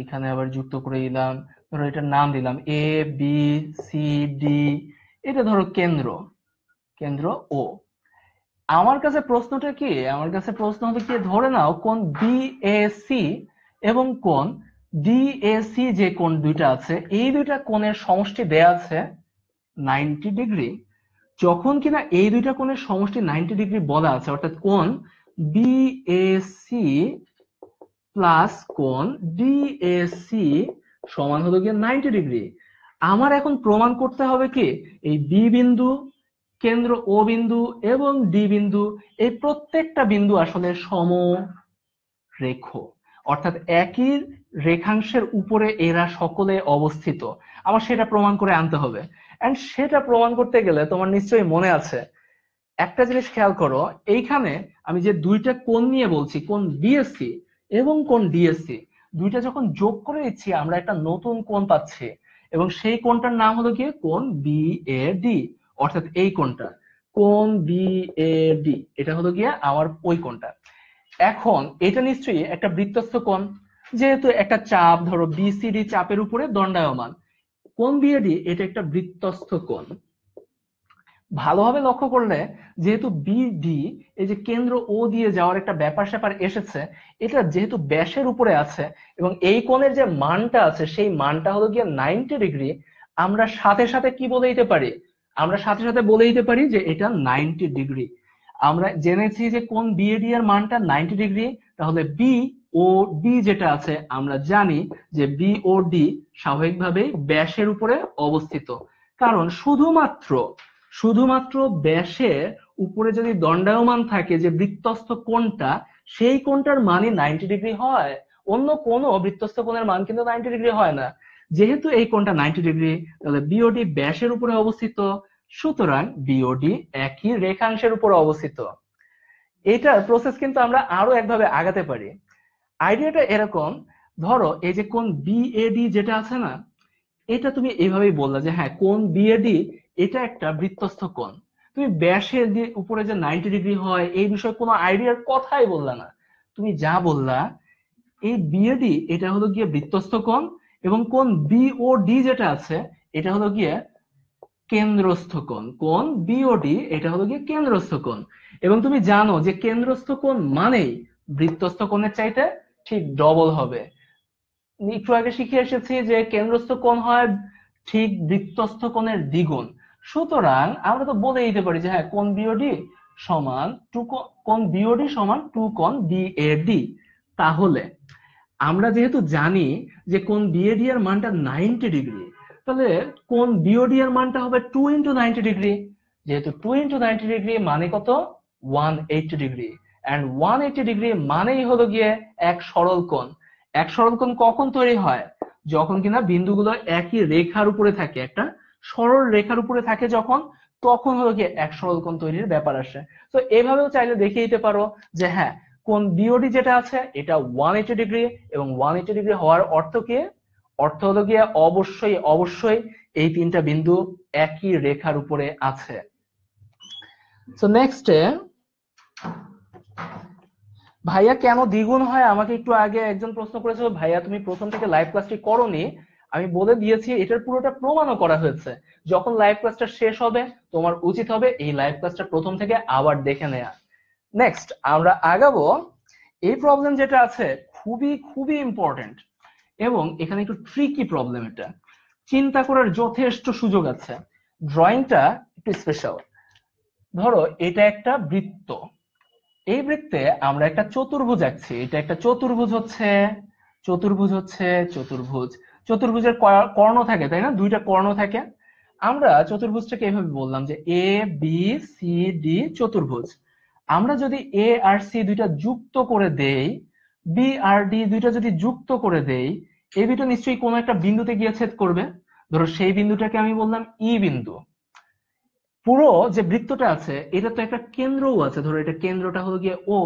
এখানে আবার যুক্ত করে দিলাম ধরো এটার নাম দিলাম এ বি সি ডি এটা ধরো কেন্দ্র কেন্দ্র ও আমার কাছে প্রশ্নটা কি আমার কাছে প্রশ্ন হবে কি ধরে নাও কোন বি এ সি এবং কোন ডি এ সি যে কোন দুইটা আছে এই দুইটা কোণের সমষ্টি দেয়া আছে নাইনটি ডিগ্রি যখন কিনা এই দুইটা কোণের সমষ্টি নাইনটি ডিগ্রি বলা আছে অর্থাৎ কোণ বিএসি প্লাস কোণ ডিএসি সমান হলো গিয়ে নাইনটি ডিগ্রি আমার এখন প্রমাণ করতে হবে কি এই বি বিন্দু কেন্দ্র ও বিন্দু এবং ডি বিন্দু এই প্রত্যেকটা বিন্দু আসলে সম রেখ অর্থাৎ একই রেখাংশের উপরে এরা সকলে অবস্থিত আমার সেটা প্রমাণ করে আনতে হবে অ্যান্ড সেটা প্রমাণ করতে গেলে তোমার নিশ্চয়ই মনে আছে একটা জিনিস খেয়াল করো এইখানে আমি যে দুইটা কোন নিয়ে বলছি কোন বিএসসি এবং কোন ডিএসসি দুইটা যখন যোগ করে দিচ্ছি আমরা একটা নতুন কোন পাচ্ছি এবং সেই কোনটার নাম হলো গিয়ে কোন বি এ ডি অর্থাৎ এই কোনটা কোন বি এ ডি এটা হলো গিয়ে আমার ওই কোনটা এখন এটা নিশ্চয়ই একটা বৃত্তস্থ কোণ যেহেতু একটা চাপ ধরো বিসিডি চাপের উপরে দণ্ডায়মান কোন বিএডি এটা একটা বৃত্তস্থ কোণ ভালোভাবে লক্ষ্য করলে যেহেতু বিডি এই যে কেন্দ্র ও দিয়ে যাওয়ার একটা ব্যাপার স্যাপার এসেছে এটা যেহেতু ব্যাসের উপরে আছে এবং এই কোণের যে মানটা আছে সেই মানটা হলো গিয়ে নাইনটি ডিগ্রি আমরা সাথে সাথে কি বলে দিতে পারি আমরা সাথে সাথে বলে দিতে পারি যে এটা নাইনটি ডিগ্রি আমরা জেনেছি যে কোন বিএডি এর মানটা নাইনটি ডিগ্রি তাহলে বি ও ডি যেটা আছে আমরা জানি যে বিওডি স্বাভাবিকভাবে ব্যাসের উপরে অবস্থিত কারণ শুধুমাত্র শুধুমাত্র ব্যাসের উপরে যদি দণ্ডায়মান থাকে যে বৃত্তস্থ কোণটা সেই কোণটার মানই নাইনটি ডিগ্রি হয় অন্য কোন বৃত্তস্থ কোণের মান কিন্তু নাইনটি ডিগ্রি হয় না যেহেতু এই কোণটা নাইনটি ডিগ্রি তাহলে বিওডি ব্যাসের উপরে অবস্থিত সুতরাং বিওডি একই রেখাংশের উপরে অবস্থিত এটার প্রসেস কিন্তু আমরা আরো একভাবে আগাতে পারি আইডিয়াটা এরকম ধরো এই যে কোন বিএডি যেটা আছে না এটা তুমি এইভাবেই বললা যে হ্যাঁ কোন বিএডি এটা একটা বৃত্তস্থ কোণ তুমি ব্যাসের উপরে যে নাইনটি ডিগ্রি হয় এই বিষয়ে কোনো আইডিয়ার কথাই বললা না তুমি যা বললা এই বিএডি এটা হলো গিয়ে বৃত্তস্থ কোণ এবং কোন বিওডি যেটা আছে এটা হলো গিয়ে কেন্দ্রস্থ কোণ কোন বিওডি এটা হলো গিয়ে কেন্দ্রস্থ কোণ এবং তুমি জানো যে কেন্দ্রস্থ কোণ মানেই বৃত্তস্থ কোণের চাইতে ঠিক ডবল হবে একটু আগে শিখে এসেছি যে কেন্দ্রস্থ কোণ হয় ঠিক বৃত্তস্থ কোণের দ্বিগুণ সুতরাং আমরা তো বলে দিতে পারি যে হ্যাঁ কোন বিওডি সমান টু কোন বিওডি সমান টু কোন বি এ ডি তাহলে আমরা যেহেতু জানি যে কোন বিএডি এর মানটা নাইনটি ডিগ্রি তাহলে কোন বিওডি এর মানটা হবে টু ইন্টু নাইনটি ডিগ্রি যেহেতু টু ইন্টু নাইনটি ডিগ্রি মানে কত one eighty degree and one eighty degree মানেই হলো গিয়ে এক সরল কোণ এক সরল কোণ কখন তৈরি হয় যখন কিনা বিন্দুগুলো একই রেখার উপরে থাকে একটা সরল রেখার উপরে থাকে যখন তখন হলো গিয়ে এক সরল কোণ তৈরির ব্যাপার আসে তো এভাবেও চাইলে দেখে দিতে পারো যে হ্যাঁ কোন বিওডি যেটা আছে এটা ওয়ান এইটি ডিগ্রি এবং ওয়ান এইটি ডিগ্রি হওয়ার অর্থ কি অর্থ হলো গিয়ে অবশ্যই অবশ্যই এই তিনটা বিন্দু একই রেখার উপরে আছে সো নেক্সট ভাইয়া কেন দ্বিগুণ হয় আমাকে একটু আগে একজন প্রশ্ন করেছিল ভাইয়া তুমি প্রথম থেকে লাইভ ক্লাসটি করনি আমি বলে দিয়েছি এটার পুরোটা প্রমাণও করা হয়েছে যখন লাইভ ক্লাসটা শেষ হবে তোমার উচিত হবে এই লাইভ ক্লাসটা প্রথম থেকে আবার দেখে নেয়া নেক্সট আমরা আগাবো এই প্রবলেম যেটা আছে খুবই খুবই ইম্পর্টেন্ট এবং এখানে একটু ট্রিকি প্রবলেম এটা চিন্তা করার যথেষ্ট সুযোগ আছে ড্রয়িংটা একটু স্পেশাল ধরো এটা একটা বৃত্ত এই বৃত্তে আমরা একটা চতুর্ভুজ আঁকছি এটা একটা চতুর্ভুজ হচ্ছে চতুর্ভুজ হচ্ছে চতুর্ভুজ চতুর্ভুজের কর্ণ থাকে তাই না দুইটা কর্ণ থাকে আমরা চতুর্ভুজটাকে এভাবে বললাম যে এ বি সি ডি চতুর্ভুজ আমরা যদি এ আর সি দুইটা যুক্ত করে দেই বি আর ডি দুইটা যদি যুক্ত করে দেই এ দুটো নিশ্চয়ই কোনো একটা বিন্দুতে গিয়ে ছেদ করবে ধরো সেই বিন্দুটাকে আমি বললাম ই e বিন্দু পুরো যে বৃত্তটা আছে এটা তো একটা কেন্দ্রও আছে ধরো এটা কেন্দ্রটা হলো গিয়ে ও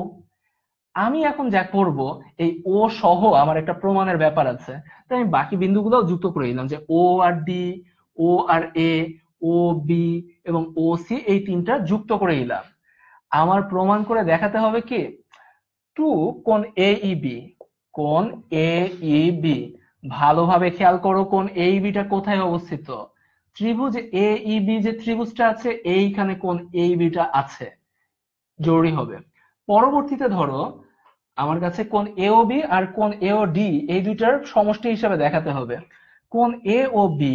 আমি এখন যা করব এই ও সহ আমার একটা প্রমাণের ব্যাপার আছে তাই আমি বাকি বিন্দুগুলোও যুক্ত করে দিলাম যে ও আর ডি ও আর এ ও বি এবং ও সি এই তিনটা যুক্ত করে দিলাম আমার প্রমাণ করে দেখাতে হবে কি টু কোন এ ই বি কোন এ ই বি ভালোভাবে খেয়াল করো কোন এই বিটা e কোথায় অবস্থিত ত্রিভুজ এ ইবি e, যে ত্রিভুজটা আছে এইখানে কোন এই বিটা আছে জরুরি হবে পরবর্তীতে ধরো আমার কাছে কোন এ ও বি আর কোন এ ও ডি এই দুইটার সমষ্টি হিসাবে দেখাতে হবে কোন এ ও বি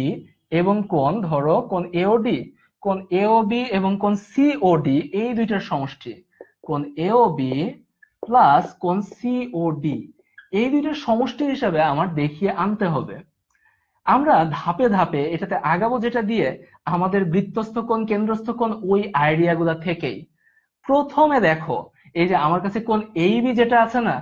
এবং কোন ধরো কোন এ ও ডি কোন এ ও বি এবং কোন সি ও ডি এই দুইটার সমষ্টি কোন এ ও বি প্লাস কোন সি ও ডি এই দুইটার সমষ্টি হিসাবে আমার দেখিয়ে আনতে হবে আমরা ধাপে ধাপে এটাতে আগাবো যেটা দিয়ে আমাদের বৃত্তস্থ কোন কেন্দ্রস্থ কোন ওই আইডিয়াগুলা থেকেই প্রথমে দেখো এই যে আমার কাছে কোন এই বি যেটা আছে না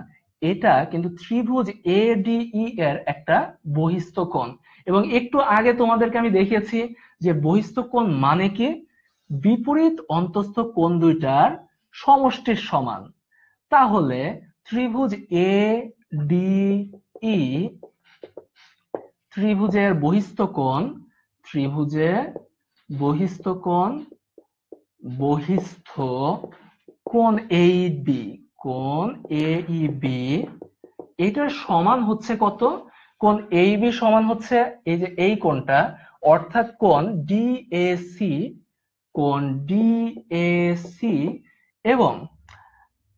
এটা কিন্তু ত্রিভুজ এ ডি ই এর একটা বহিস্থ কোণ এবং একটু আগে তোমাদেরকে আমি দেখিয়েছি যে বহিস্থ কোণ মানে কি বিপরীত অন্তস্থ কোণ দুইটার সমষ্টির সমান তাহলে ত্রিভুজ এ ডি ই ত্রিভুজের বহিস্থ কোণ ত্রিভুজে বহিস্থ কোণ বহিস্থ কোণ এ বি কোণ এ ই বি এটার সমান হচ্ছে কত কোণ এ বি e সমান হচ্ছে এই যে এই কোণটা অর্থাৎ কোণ ডি এ সি কোণ ডি এ সি এবং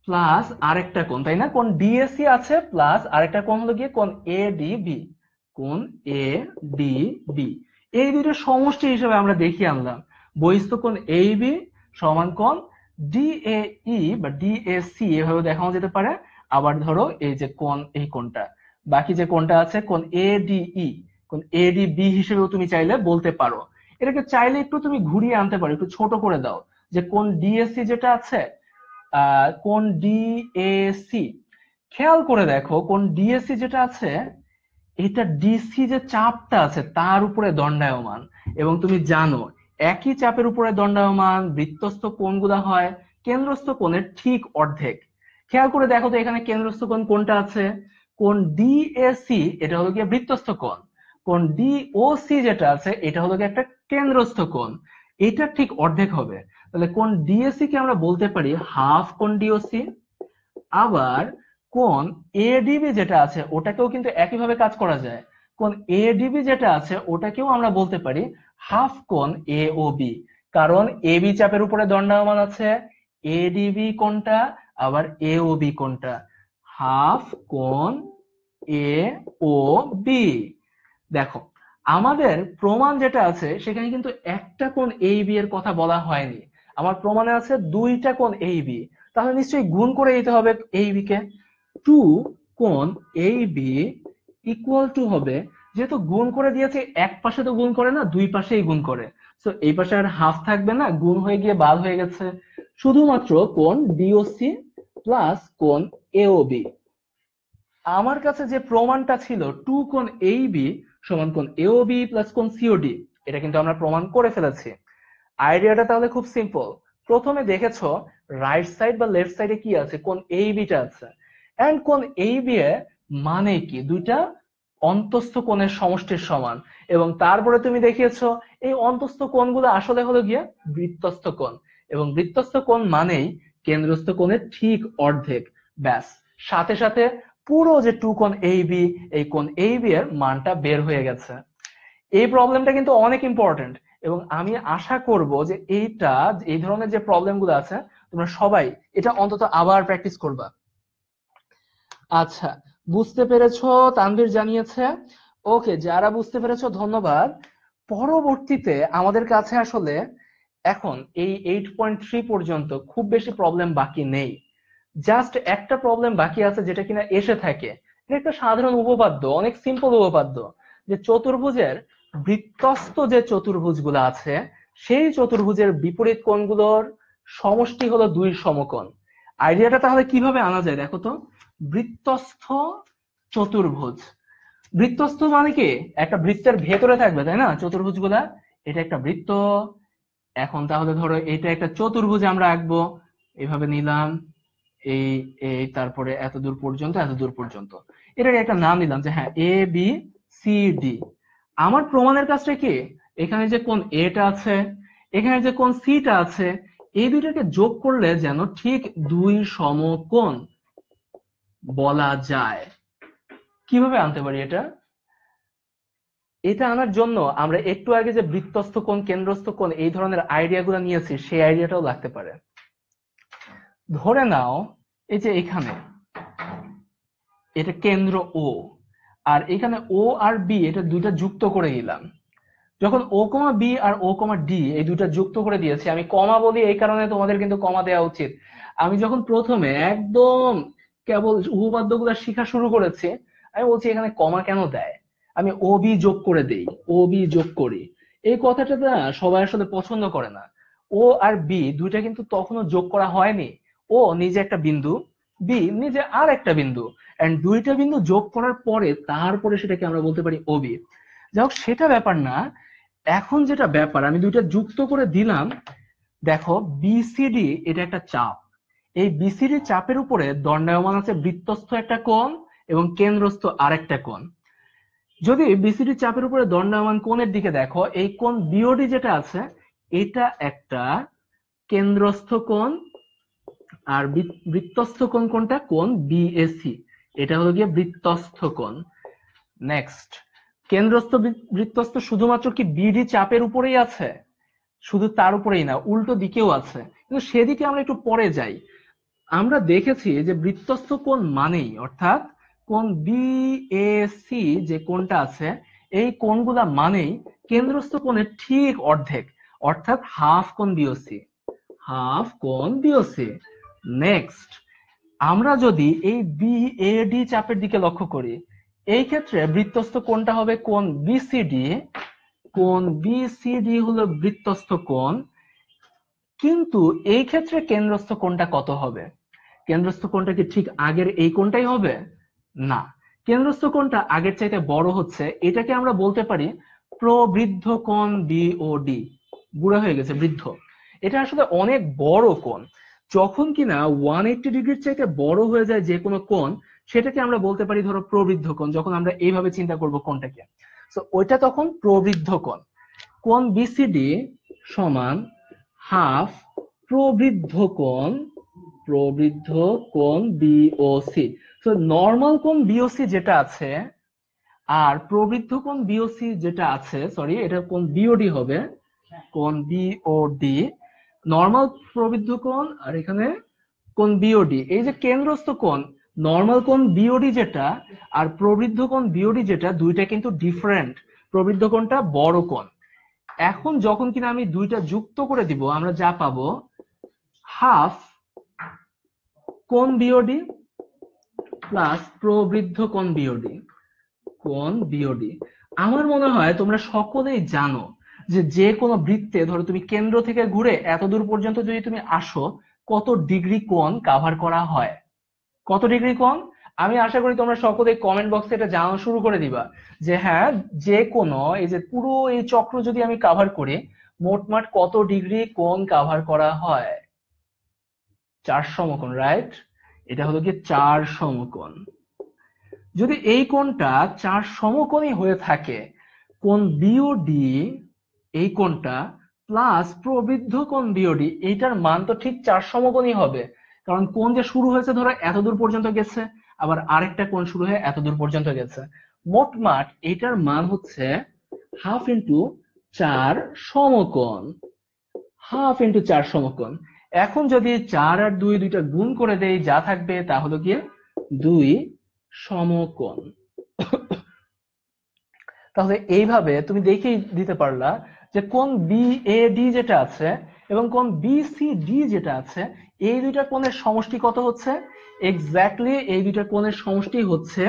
প্লাস আরেকটা কোণ তাই না কোণ ডিএসি আছে প্লাস আরেকটা কোণ হলো গিয়ে কোণ এ ডি বি কোন এ ডি বি এই দুইটা সমষ্টি হিসেবে আমরা দেখিয়ে আনলাম বহিস্থ কোন এ বি সমান এ ডিএই e বা সি এভাবে দেখানো যেতে পারে আবার ধরো এই যে কোন এই কোনটা বাকি যে কোনটা আছে কোন এডিই কোন বি হিসেবেও তুমি চাইলে বলতে পারো এটাকে চাইলে একটু তুমি ঘুরিয়ে আনতে পারো একটু ছোট করে দাও যে কোন ডিএসসি যেটা আছে কোন ডিএসি খেয়াল করে দেখো কোন ডিএসসি যেটা আছে এটা ডিসি যে চাপটা আছে তার উপরে দণ্ডায়মান এবং তুমি জানো একই চাপের উপরে দণ্ডায়মান বৃত্তস্থ কোণগুলা হয় কেন্দ্রস্থ কোণের ঠিক অর্ধেক খেয়াল করে দেখো তো এখানে কেন্দ্রস্থ কোণ কোনটা আছে কোন ডিএসি এটা হলো গিয়ে বৃত্তস্থ কোণ কোন ডিওসি যেটা আছে এটা হলো গিয়ে একটা কেন্দ্রস্থ কোণ এটা ঠিক অর্ধেক হবে তাহলে কোন ডিএসি কে আমরা বলতে পারি হাফ কোন ডিওসি আবার কোন এডিবি যেটা আছে ওটাকেও কিন্তু একইভাবে কাজ করা যায় কোন এডিবি যেটা আছে ওটাকেও আমরা বলতে পারি হাফ কোন এ ও বি কারণ এ বি চাপের উপরে দণ্ডায়মান আছে এডিবি কোনটা আবার এ ও বি কোনটা হাফ কোন এ ও বি দেখো আমাদের প্রমাণ যেটা আছে সেখানে কিন্তু একটা কোন এই বি এর কথা বলা হয়নি আমার প্রমাণে আছে দুইটা কোন এই বি তাহলে নিশ্চয়ই গুণ করে দিতে হবে এই বি কে টু কোন এই বি ইকুয়াল টু হবে যেহেতু গুণ করে দিয়েছে এক পাশে তো গুণ করে না দুই পাশেই গুণ করে তো এই পাশে আর হাফ থাকবে না গুণ হয়ে গিয়ে বাদ হয়ে গেছে শুধুমাত্র কোন ডিওসি প্লাস কোন এওবি আমার কাছে যে প্রমাণটা ছিল টু কোন এই বি সমান কোন এওবি প্লাস কোন সিওডি এটা কিন্তু আমরা প্রমাণ করে ফেলেছি আইডিয়াটা তাহলে খুব সিম্পল প্রথমে দেখেছো রাইট সাইড বা লেফট সাইডে কি আছে কোন এই বিটা আছে অ্যান্ড কোণ এই বিয়ে মানে কি দুইটা অন্তস্থ কোণের সমষ্টির সমান এবং তারপরে তুমি দেখিয়েছো এই অন্তস্থ কোণগুলো আসলে হলো গিয়ে বৃত্তস্থ কোণ এবং বৃত্তস্থ কোণ মানেই কেন্দ্রস্থ কোণের ঠিক অর্ধেক ব্যাস সাথে সাথে পুরো যে টু কোণ এই বি এই কোণ এই বি এর মানটা বের হয়ে গেছে এই প্রবলেমটা কিন্তু অনেক ইম্পর্টেন্ট এবং আমি আশা করব যে এইটা এই ধরনের যে প্রবলেমগুলো আছে তোমরা সবাই এটা অন্তত আবার প্র্যাকটিস করবা আচ্ছা বুঝতে পেরেছো তানভীর জানিয়েছে ওকে যারা বুঝতে পেরেছো ধন্যবাদ পরবর্তীতে আমাদের কাছে আসলে এখন এই এইট পয়েন্ট থ্রি পর্যন্ত খুব বেশি প্রবলেম বাকি নেই জাস্ট একটা প্রবলেম বাকি আছে যেটা কিনা এসে থাকে এটা একটা সাধারণ উপপাদ্য অনেক সিম্পল উপপাদ্য যে চতুর্ভুজের বৃত্তস্ত যে চতুর্ভুজগুলো আছে সেই চতুর্ভুজের বিপরীত কোণগুলোর সমষ্টি হলো দুই সমকোণ আইডিয়াটা তাহলে কিভাবে আনা যায় দেখো তো বৃত্তস্থ চতুর্ভুজ বৃত্তস্থ মানে কি একটা বৃত্তের ভেতরে থাকবে তাই না চতুর্ভুজ গুলা এটা একটা বৃত্ত এখন তাহলে ধরো এটা একটা চতুর্ভুজ আমরা আঁকবো এভাবে নিলাম এই এই তারপরে এত দূর পর্যন্ত এত দূর পর্যন্ত এটার একটা নাম নিলাম যে হ্যাঁ এ বি সি ডি আমার প্রমাণের কাজটা কি এখানে যে কোন এটা আছে এখানে যে কোন সিটা আছে এই দুইটাকে যোগ করলে যেন ঠিক দুই সমকোণ বলা যায় কিভাবে আনতে পারি এটা এটা আনার জন্য আমরা একটু আগে যে বৃত্তস্থ কোণ কেন্দ্রস্থ কোণ এই ধরনের আইডিয়াগুলো নিয়েছি সেই আইডিয়াটাও লাগতে পারে ধরে নাও এই যে এখানে এটা কেন্দ্র ও আর এখানে ও আর বি এটা দুইটা যুক্ত করে দিলাম যখন ও কমা বি আর ও কমা ডি এই দুটা যুক্ত করে দিয়েছি আমি কমা বলি এই কারণে তোমাদের কিন্তু কমা দেওয়া উচিত আমি যখন প্রথমে একদম কেবল গুলা শিখা শুরু করেছে আমি বলছি এখানে কমা কেন দেয় আমি অবি যোগ করে দেই অবি যোগ করি এই কথাটা না সবাই আসলে পছন্দ করে না ও আর বি দুইটা কিন্তু তখনও যোগ করা হয়নি ও নিজে একটা বিন্দু বি নিজে আর একটা বিন্দু এন্ড দুইটা বিন্দু যোগ করার পরে তারপরে সেটাকে আমরা বলতে পারি অবি যাই সেটা ব্যাপার না এখন যেটা ব্যাপার আমি দুইটা যুক্ত করে দিলাম দেখো বিসিডি এটা একটা চাপ এই বিসির চাপের উপরে দণ্ডায়মান আছে বৃত্তস্থ একটা কোণ এবং কেন্দ্রস্থ আরেকটা কোণ যদি বিসিডি চাপের উপরে দণ্ডায়মান কোণের দিকে দেখো এই কোণ বিওডি যেটা আছে এটা একটা কেন্দ্রস্থ কোণ আর বৃত্তস্থ কোণ কোনটা কোণ বিএসি এটা হলো গিয়ে বৃত্তস্থ কোণ নেক্সট কেন্দ্রস্থ বৃত্তস্থ শুধুমাত্র কি বিডি চাপের উপরেই আছে শুধু তার উপরেই না উল্টো দিকেও আছে কিন্তু সেদিকে আমরা একটু পরে যাই আমরা দেখেছি যে বৃত্তস্থ কোন মানেই অর্থাৎ এ বিএসি যে কোনটা আছে এই কোনগুলা মানেই কেন্দ্রস্থ কোণের ঠিক অর্ধেক অর্থাৎ হাফ কোন বিওসি হাফ কোন বিওসি নেক্সট আমরা যদি এই বিএডি চাপের দিকে লক্ষ্য করি এই ক্ষেত্রে বৃত্তস্থ কোণটা হবে কোন বিসিডি সি বিসিডি হলো বৃত্তস্থ কোণ কিন্তু এই ক্ষেত্রে কেন্দ্রস্থ কোনটা কত হবে কেন্দ্রস্থ কোনটা কি ঠিক আগের এই কোনটাই হবে না কেন্দ্রস্থ কোনটা আগের চাইতে বড় হচ্ছে এটাকে আমরা বলতে পারি প্রবৃদ্ধ কোণ ডি বুড়া হয়ে গেছে বৃদ্ধ এটা আসলে অনেক বড় কোণ যখন কিনা ওয়ান এইটি ডিগ্রির চাইতে বড় হয়ে যায় যে কোনো কোণ সেটাকে আমরা বলতে পারি ধরো প্রবৃদ্ধ কোণ যখন আমরা এইভাবে চিন্তা করব কোনটাকে তো ওইটা তখন প্রবৃদ্ধ কোণ কোণ বিসিডি সমান হাফ প্রবৃদ্ধ কোণ প্রবৃদ্ধ কোণ বিওসি তো নর্মাল কোণ বিওসি যেটা আছে আর প্রবৃদ্ধ কোণ বিওসি যেটা আছে সরি এটা কোণ বিওডি হবে কোণ বিওডি নর্মাল প্রবৃদ্ধ কোণ আর এখানে কোণ বিওডি এই যে কেন্দ্রস্থ কোণ নর্মাল কোণ বিওডি যেটা আর প্রবৃদ্ধ কোণ বিওডি যেটা দুইটা কিন্তু ডিফারেন্ট প্রবৃদ্ধ কোণটা বড় কোণ এখন যখন কিনা আমি দুইটা যুক্ত করে দিব আমরা যা পাবো হাফ কোন বিওডি প্লাস প্রবৃদ্ধ কোন বিওডি কোন বিওডি আমার মনে হয় তোমরা সকলেই জানো যে যে কোনো বৃত্তে ধরো তুমি কেন্দ্র থেকে ঘুরে এত দূর পর্যন্ত যদি তুমি আসো কত ডিগ্রি কোন কাভার করা হয় কত ডিগ্রি কোন আমি আশা করি তোমরা সকলে কমেন্ট বক্সে এটা জানানো শুরু করে দিবা যে হ্যাঁ যে কোনো এই যে পুরো এই চক্র যদি আমি কাভার করি মোটমাট কত ডিগ্রি কোন কাভার করা হয় চার সমকোণ রাইট এটা হলো কি চার সমকোণ যদি এই কোণটা চার সমকোণই হয়ে থাকে কোন বিওডি এই কোণটা প্লাস প্রবৃদ্ধ কোন বিওডি এইটার মান তো ঠিক চার সমকোণই হবে কারণ কোন যে শুরু হয়েছে ধরো এতদূর পর্যন্ত গেছে আবার আরেকটা কোণ শুরু হয়ে এতদূর পর্যন্ত গেছে মোট মাঠ এটার মান হচ্ছে হাফ ইন্টু চার সমকোণ হাফ ইন্টু চার সমকোণ এখন যদি চার আর দুই দুইটা গুণ করে দেয় যা থাকবে তা হলো গিয়ে দুই সমকোণ তাহলে এইভাবে তুমি দেখেই দিতে পারলা যে কোন বি এ ডি যেটা আছে এবং কোন বি সি ডি যেটা আছে এই দুইটা কোণের সমষ্টি কত হচ্ছে এক্স্যাক্টলি এই দুইটা কোণের সমষ্টি হচ্ছে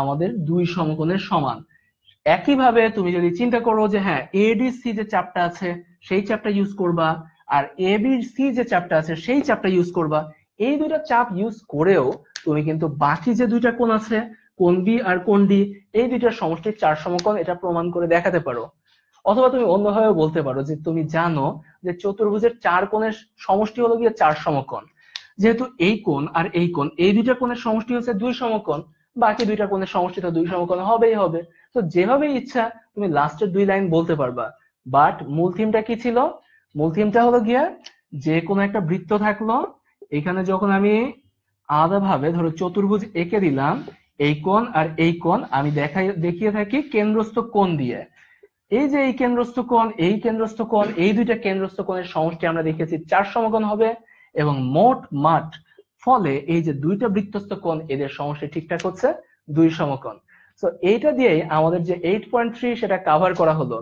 আমাদের দুই সমকোণের সমান একইভাবে তুমি যদি চিন্তা করো যে হ্যাঁ এডিসি যে চাপটা আছে সেই চাপটা ইউজ করবা আর এবিসি যে চাপটা আছে সেই চাপটা ইউজ করবা এই দুইটা চাপ ইউজ করেও তুমি কিন্তু বাকি যে দুইটা কোণ আছে কোণ বি আর কোণ ডি এই দুইটা সমষ্টির চার সমকোণ এটা প্রমাণ করে দেখাতে পারো অথবা তুমি অন্যভাবে বলতে পারো যে তুমি জানো যে চতুর্ভুজের চার কোণের সমষ্টি হলো গিয়ে চার সমকোণ যেহেতু এই কোণ আর এই কোণ এই দুইটা কোণের সমষ্টি হচ্ছে দুই সমকোণ বাকি দুইটা কোণের সমষ্টিটা দুই সমকোণ হবেই হবে তো যেভাবে ইচ্ছা তুমি লাস্টের দুই লাইন বলতে পারবা বাট মূল থিমটা কি ছিল মূল থিমটা হলো গিয়া যে কোনো একটা বৃত্ত থাকলো এখানে যখন আমি আলাদাভাবে ধরো চতুর্ভুজ এঁকে দিলাম এই কোণ আর এই কোণ আমি দেখাই দেখিয়ে থাকি কেন্দ্রস্থ কোণ দিয়ে এই যে এই কেন্দ্রস্থ কোণ এই কেন্দ্রস্থ কোণ এই দুইটা কেন্দ্রস্থ কোণের সমষ্টি আমরা দেখেছি চার সমকোণ হবে এবং মোট মাঠ ফলে এই যে দুইটা বৃত্তস্থ কোণ এদের সমষ্টি ঠিকঠাক হচ্ছে দুই সমকোণ তো এইটা দিয়েই আমাদের যে এইট পয়েন্ট থ্রি সেটা কাভার করা হলো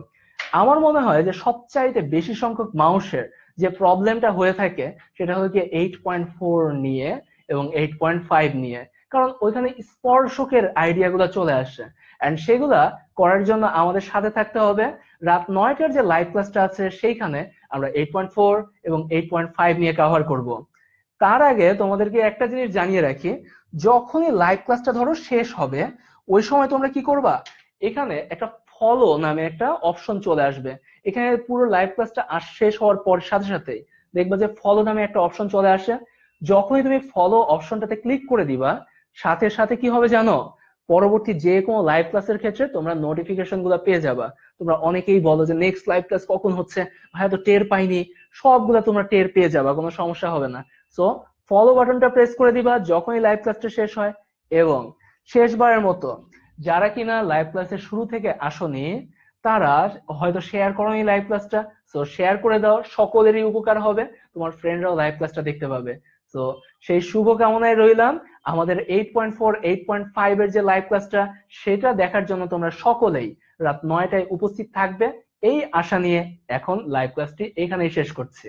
আমার মনে হয় যে সবচাইতে বেশি সংখ্যক মানুষের যে প্রবলেমটা হয়ে থাকে সেটা হলো কি এইট পয়েন্ট ফোর নিয়ে এবং এইট পয়েন্ট ফাইভ নিয়ে কারণ ওইখানে স্পর্শকের আইডিয়াগুলো চলে আসে অ্যান্ড সেগুলা করার জন্য আমাদের সাথে থাকতে হবে রাত নয়টার যে লাইভ ক্লাসটা আছে সেইখানে আমরা এইট পয়েন্ট ফোর এবং এইট পয়েন্ট ফাইভ নিয়ে কভার করব তার আগে তোমাদেরকে একটা জিনিস জানিয়ে রাখি যখনই লাইভ ক্লাসটা ধরো শেষ হবে ওই সময় তোমরা কি করবা এখানে একটা ফলো নামে একটা অপশন চলে আসবে এখানে পুরো লাইভ ক্লাসটা আর শেষ হওয়ার পর সাথে সাথে দেখবা যে ফলো নামে একটা অপশন চলে আসে যখনই তুমি ফলো অপশনটাতে ক্লিক করে দিবা সাথে সাথে কি হবে জানো পরবর্তী যে কোনো লাইভ ক্লাসের ক্ষেত্রে তোমরা নোটিফিকেশন গুলো পেয়ে যাবা তোমরা অনেকেই বলো যে নেক্সট লাইভ ক্লাস কখন হচ্ছে হয়তো তো টের পাইনি সবগুলা তোমরা টের পেয়ে যাবা কোনো সমস্যা হবে না সো ফলো বাটনটা প্রেস করে দিবা যখনই লাইভ ক্লাসটা শেষ হয় এবং শেষবারের মতো যারা কিনা লাইভ ক্লাসের শুরু থেকে আসনি তারা হয়তো শেয়ার করো এই লাইভ ক্লাসটা সো শেয়ার করে দাও সকলেরই উপকার হবে তোমার ফ্রেন্ডরাও লাইভ ক্লাসটা দেখতে পাবে তো সেই শুভকামনায় রইলাম আমাদের eight point four eight point five এর যে লাইভ ক্লাসটা সেটা দেখার জন্য তোমরা সকলেই রাত নয়টায় উপস্থিত থাকবে এই আশা নিয়ে এখন লাইভ ক্লাসটি এখানেই শেষ করছি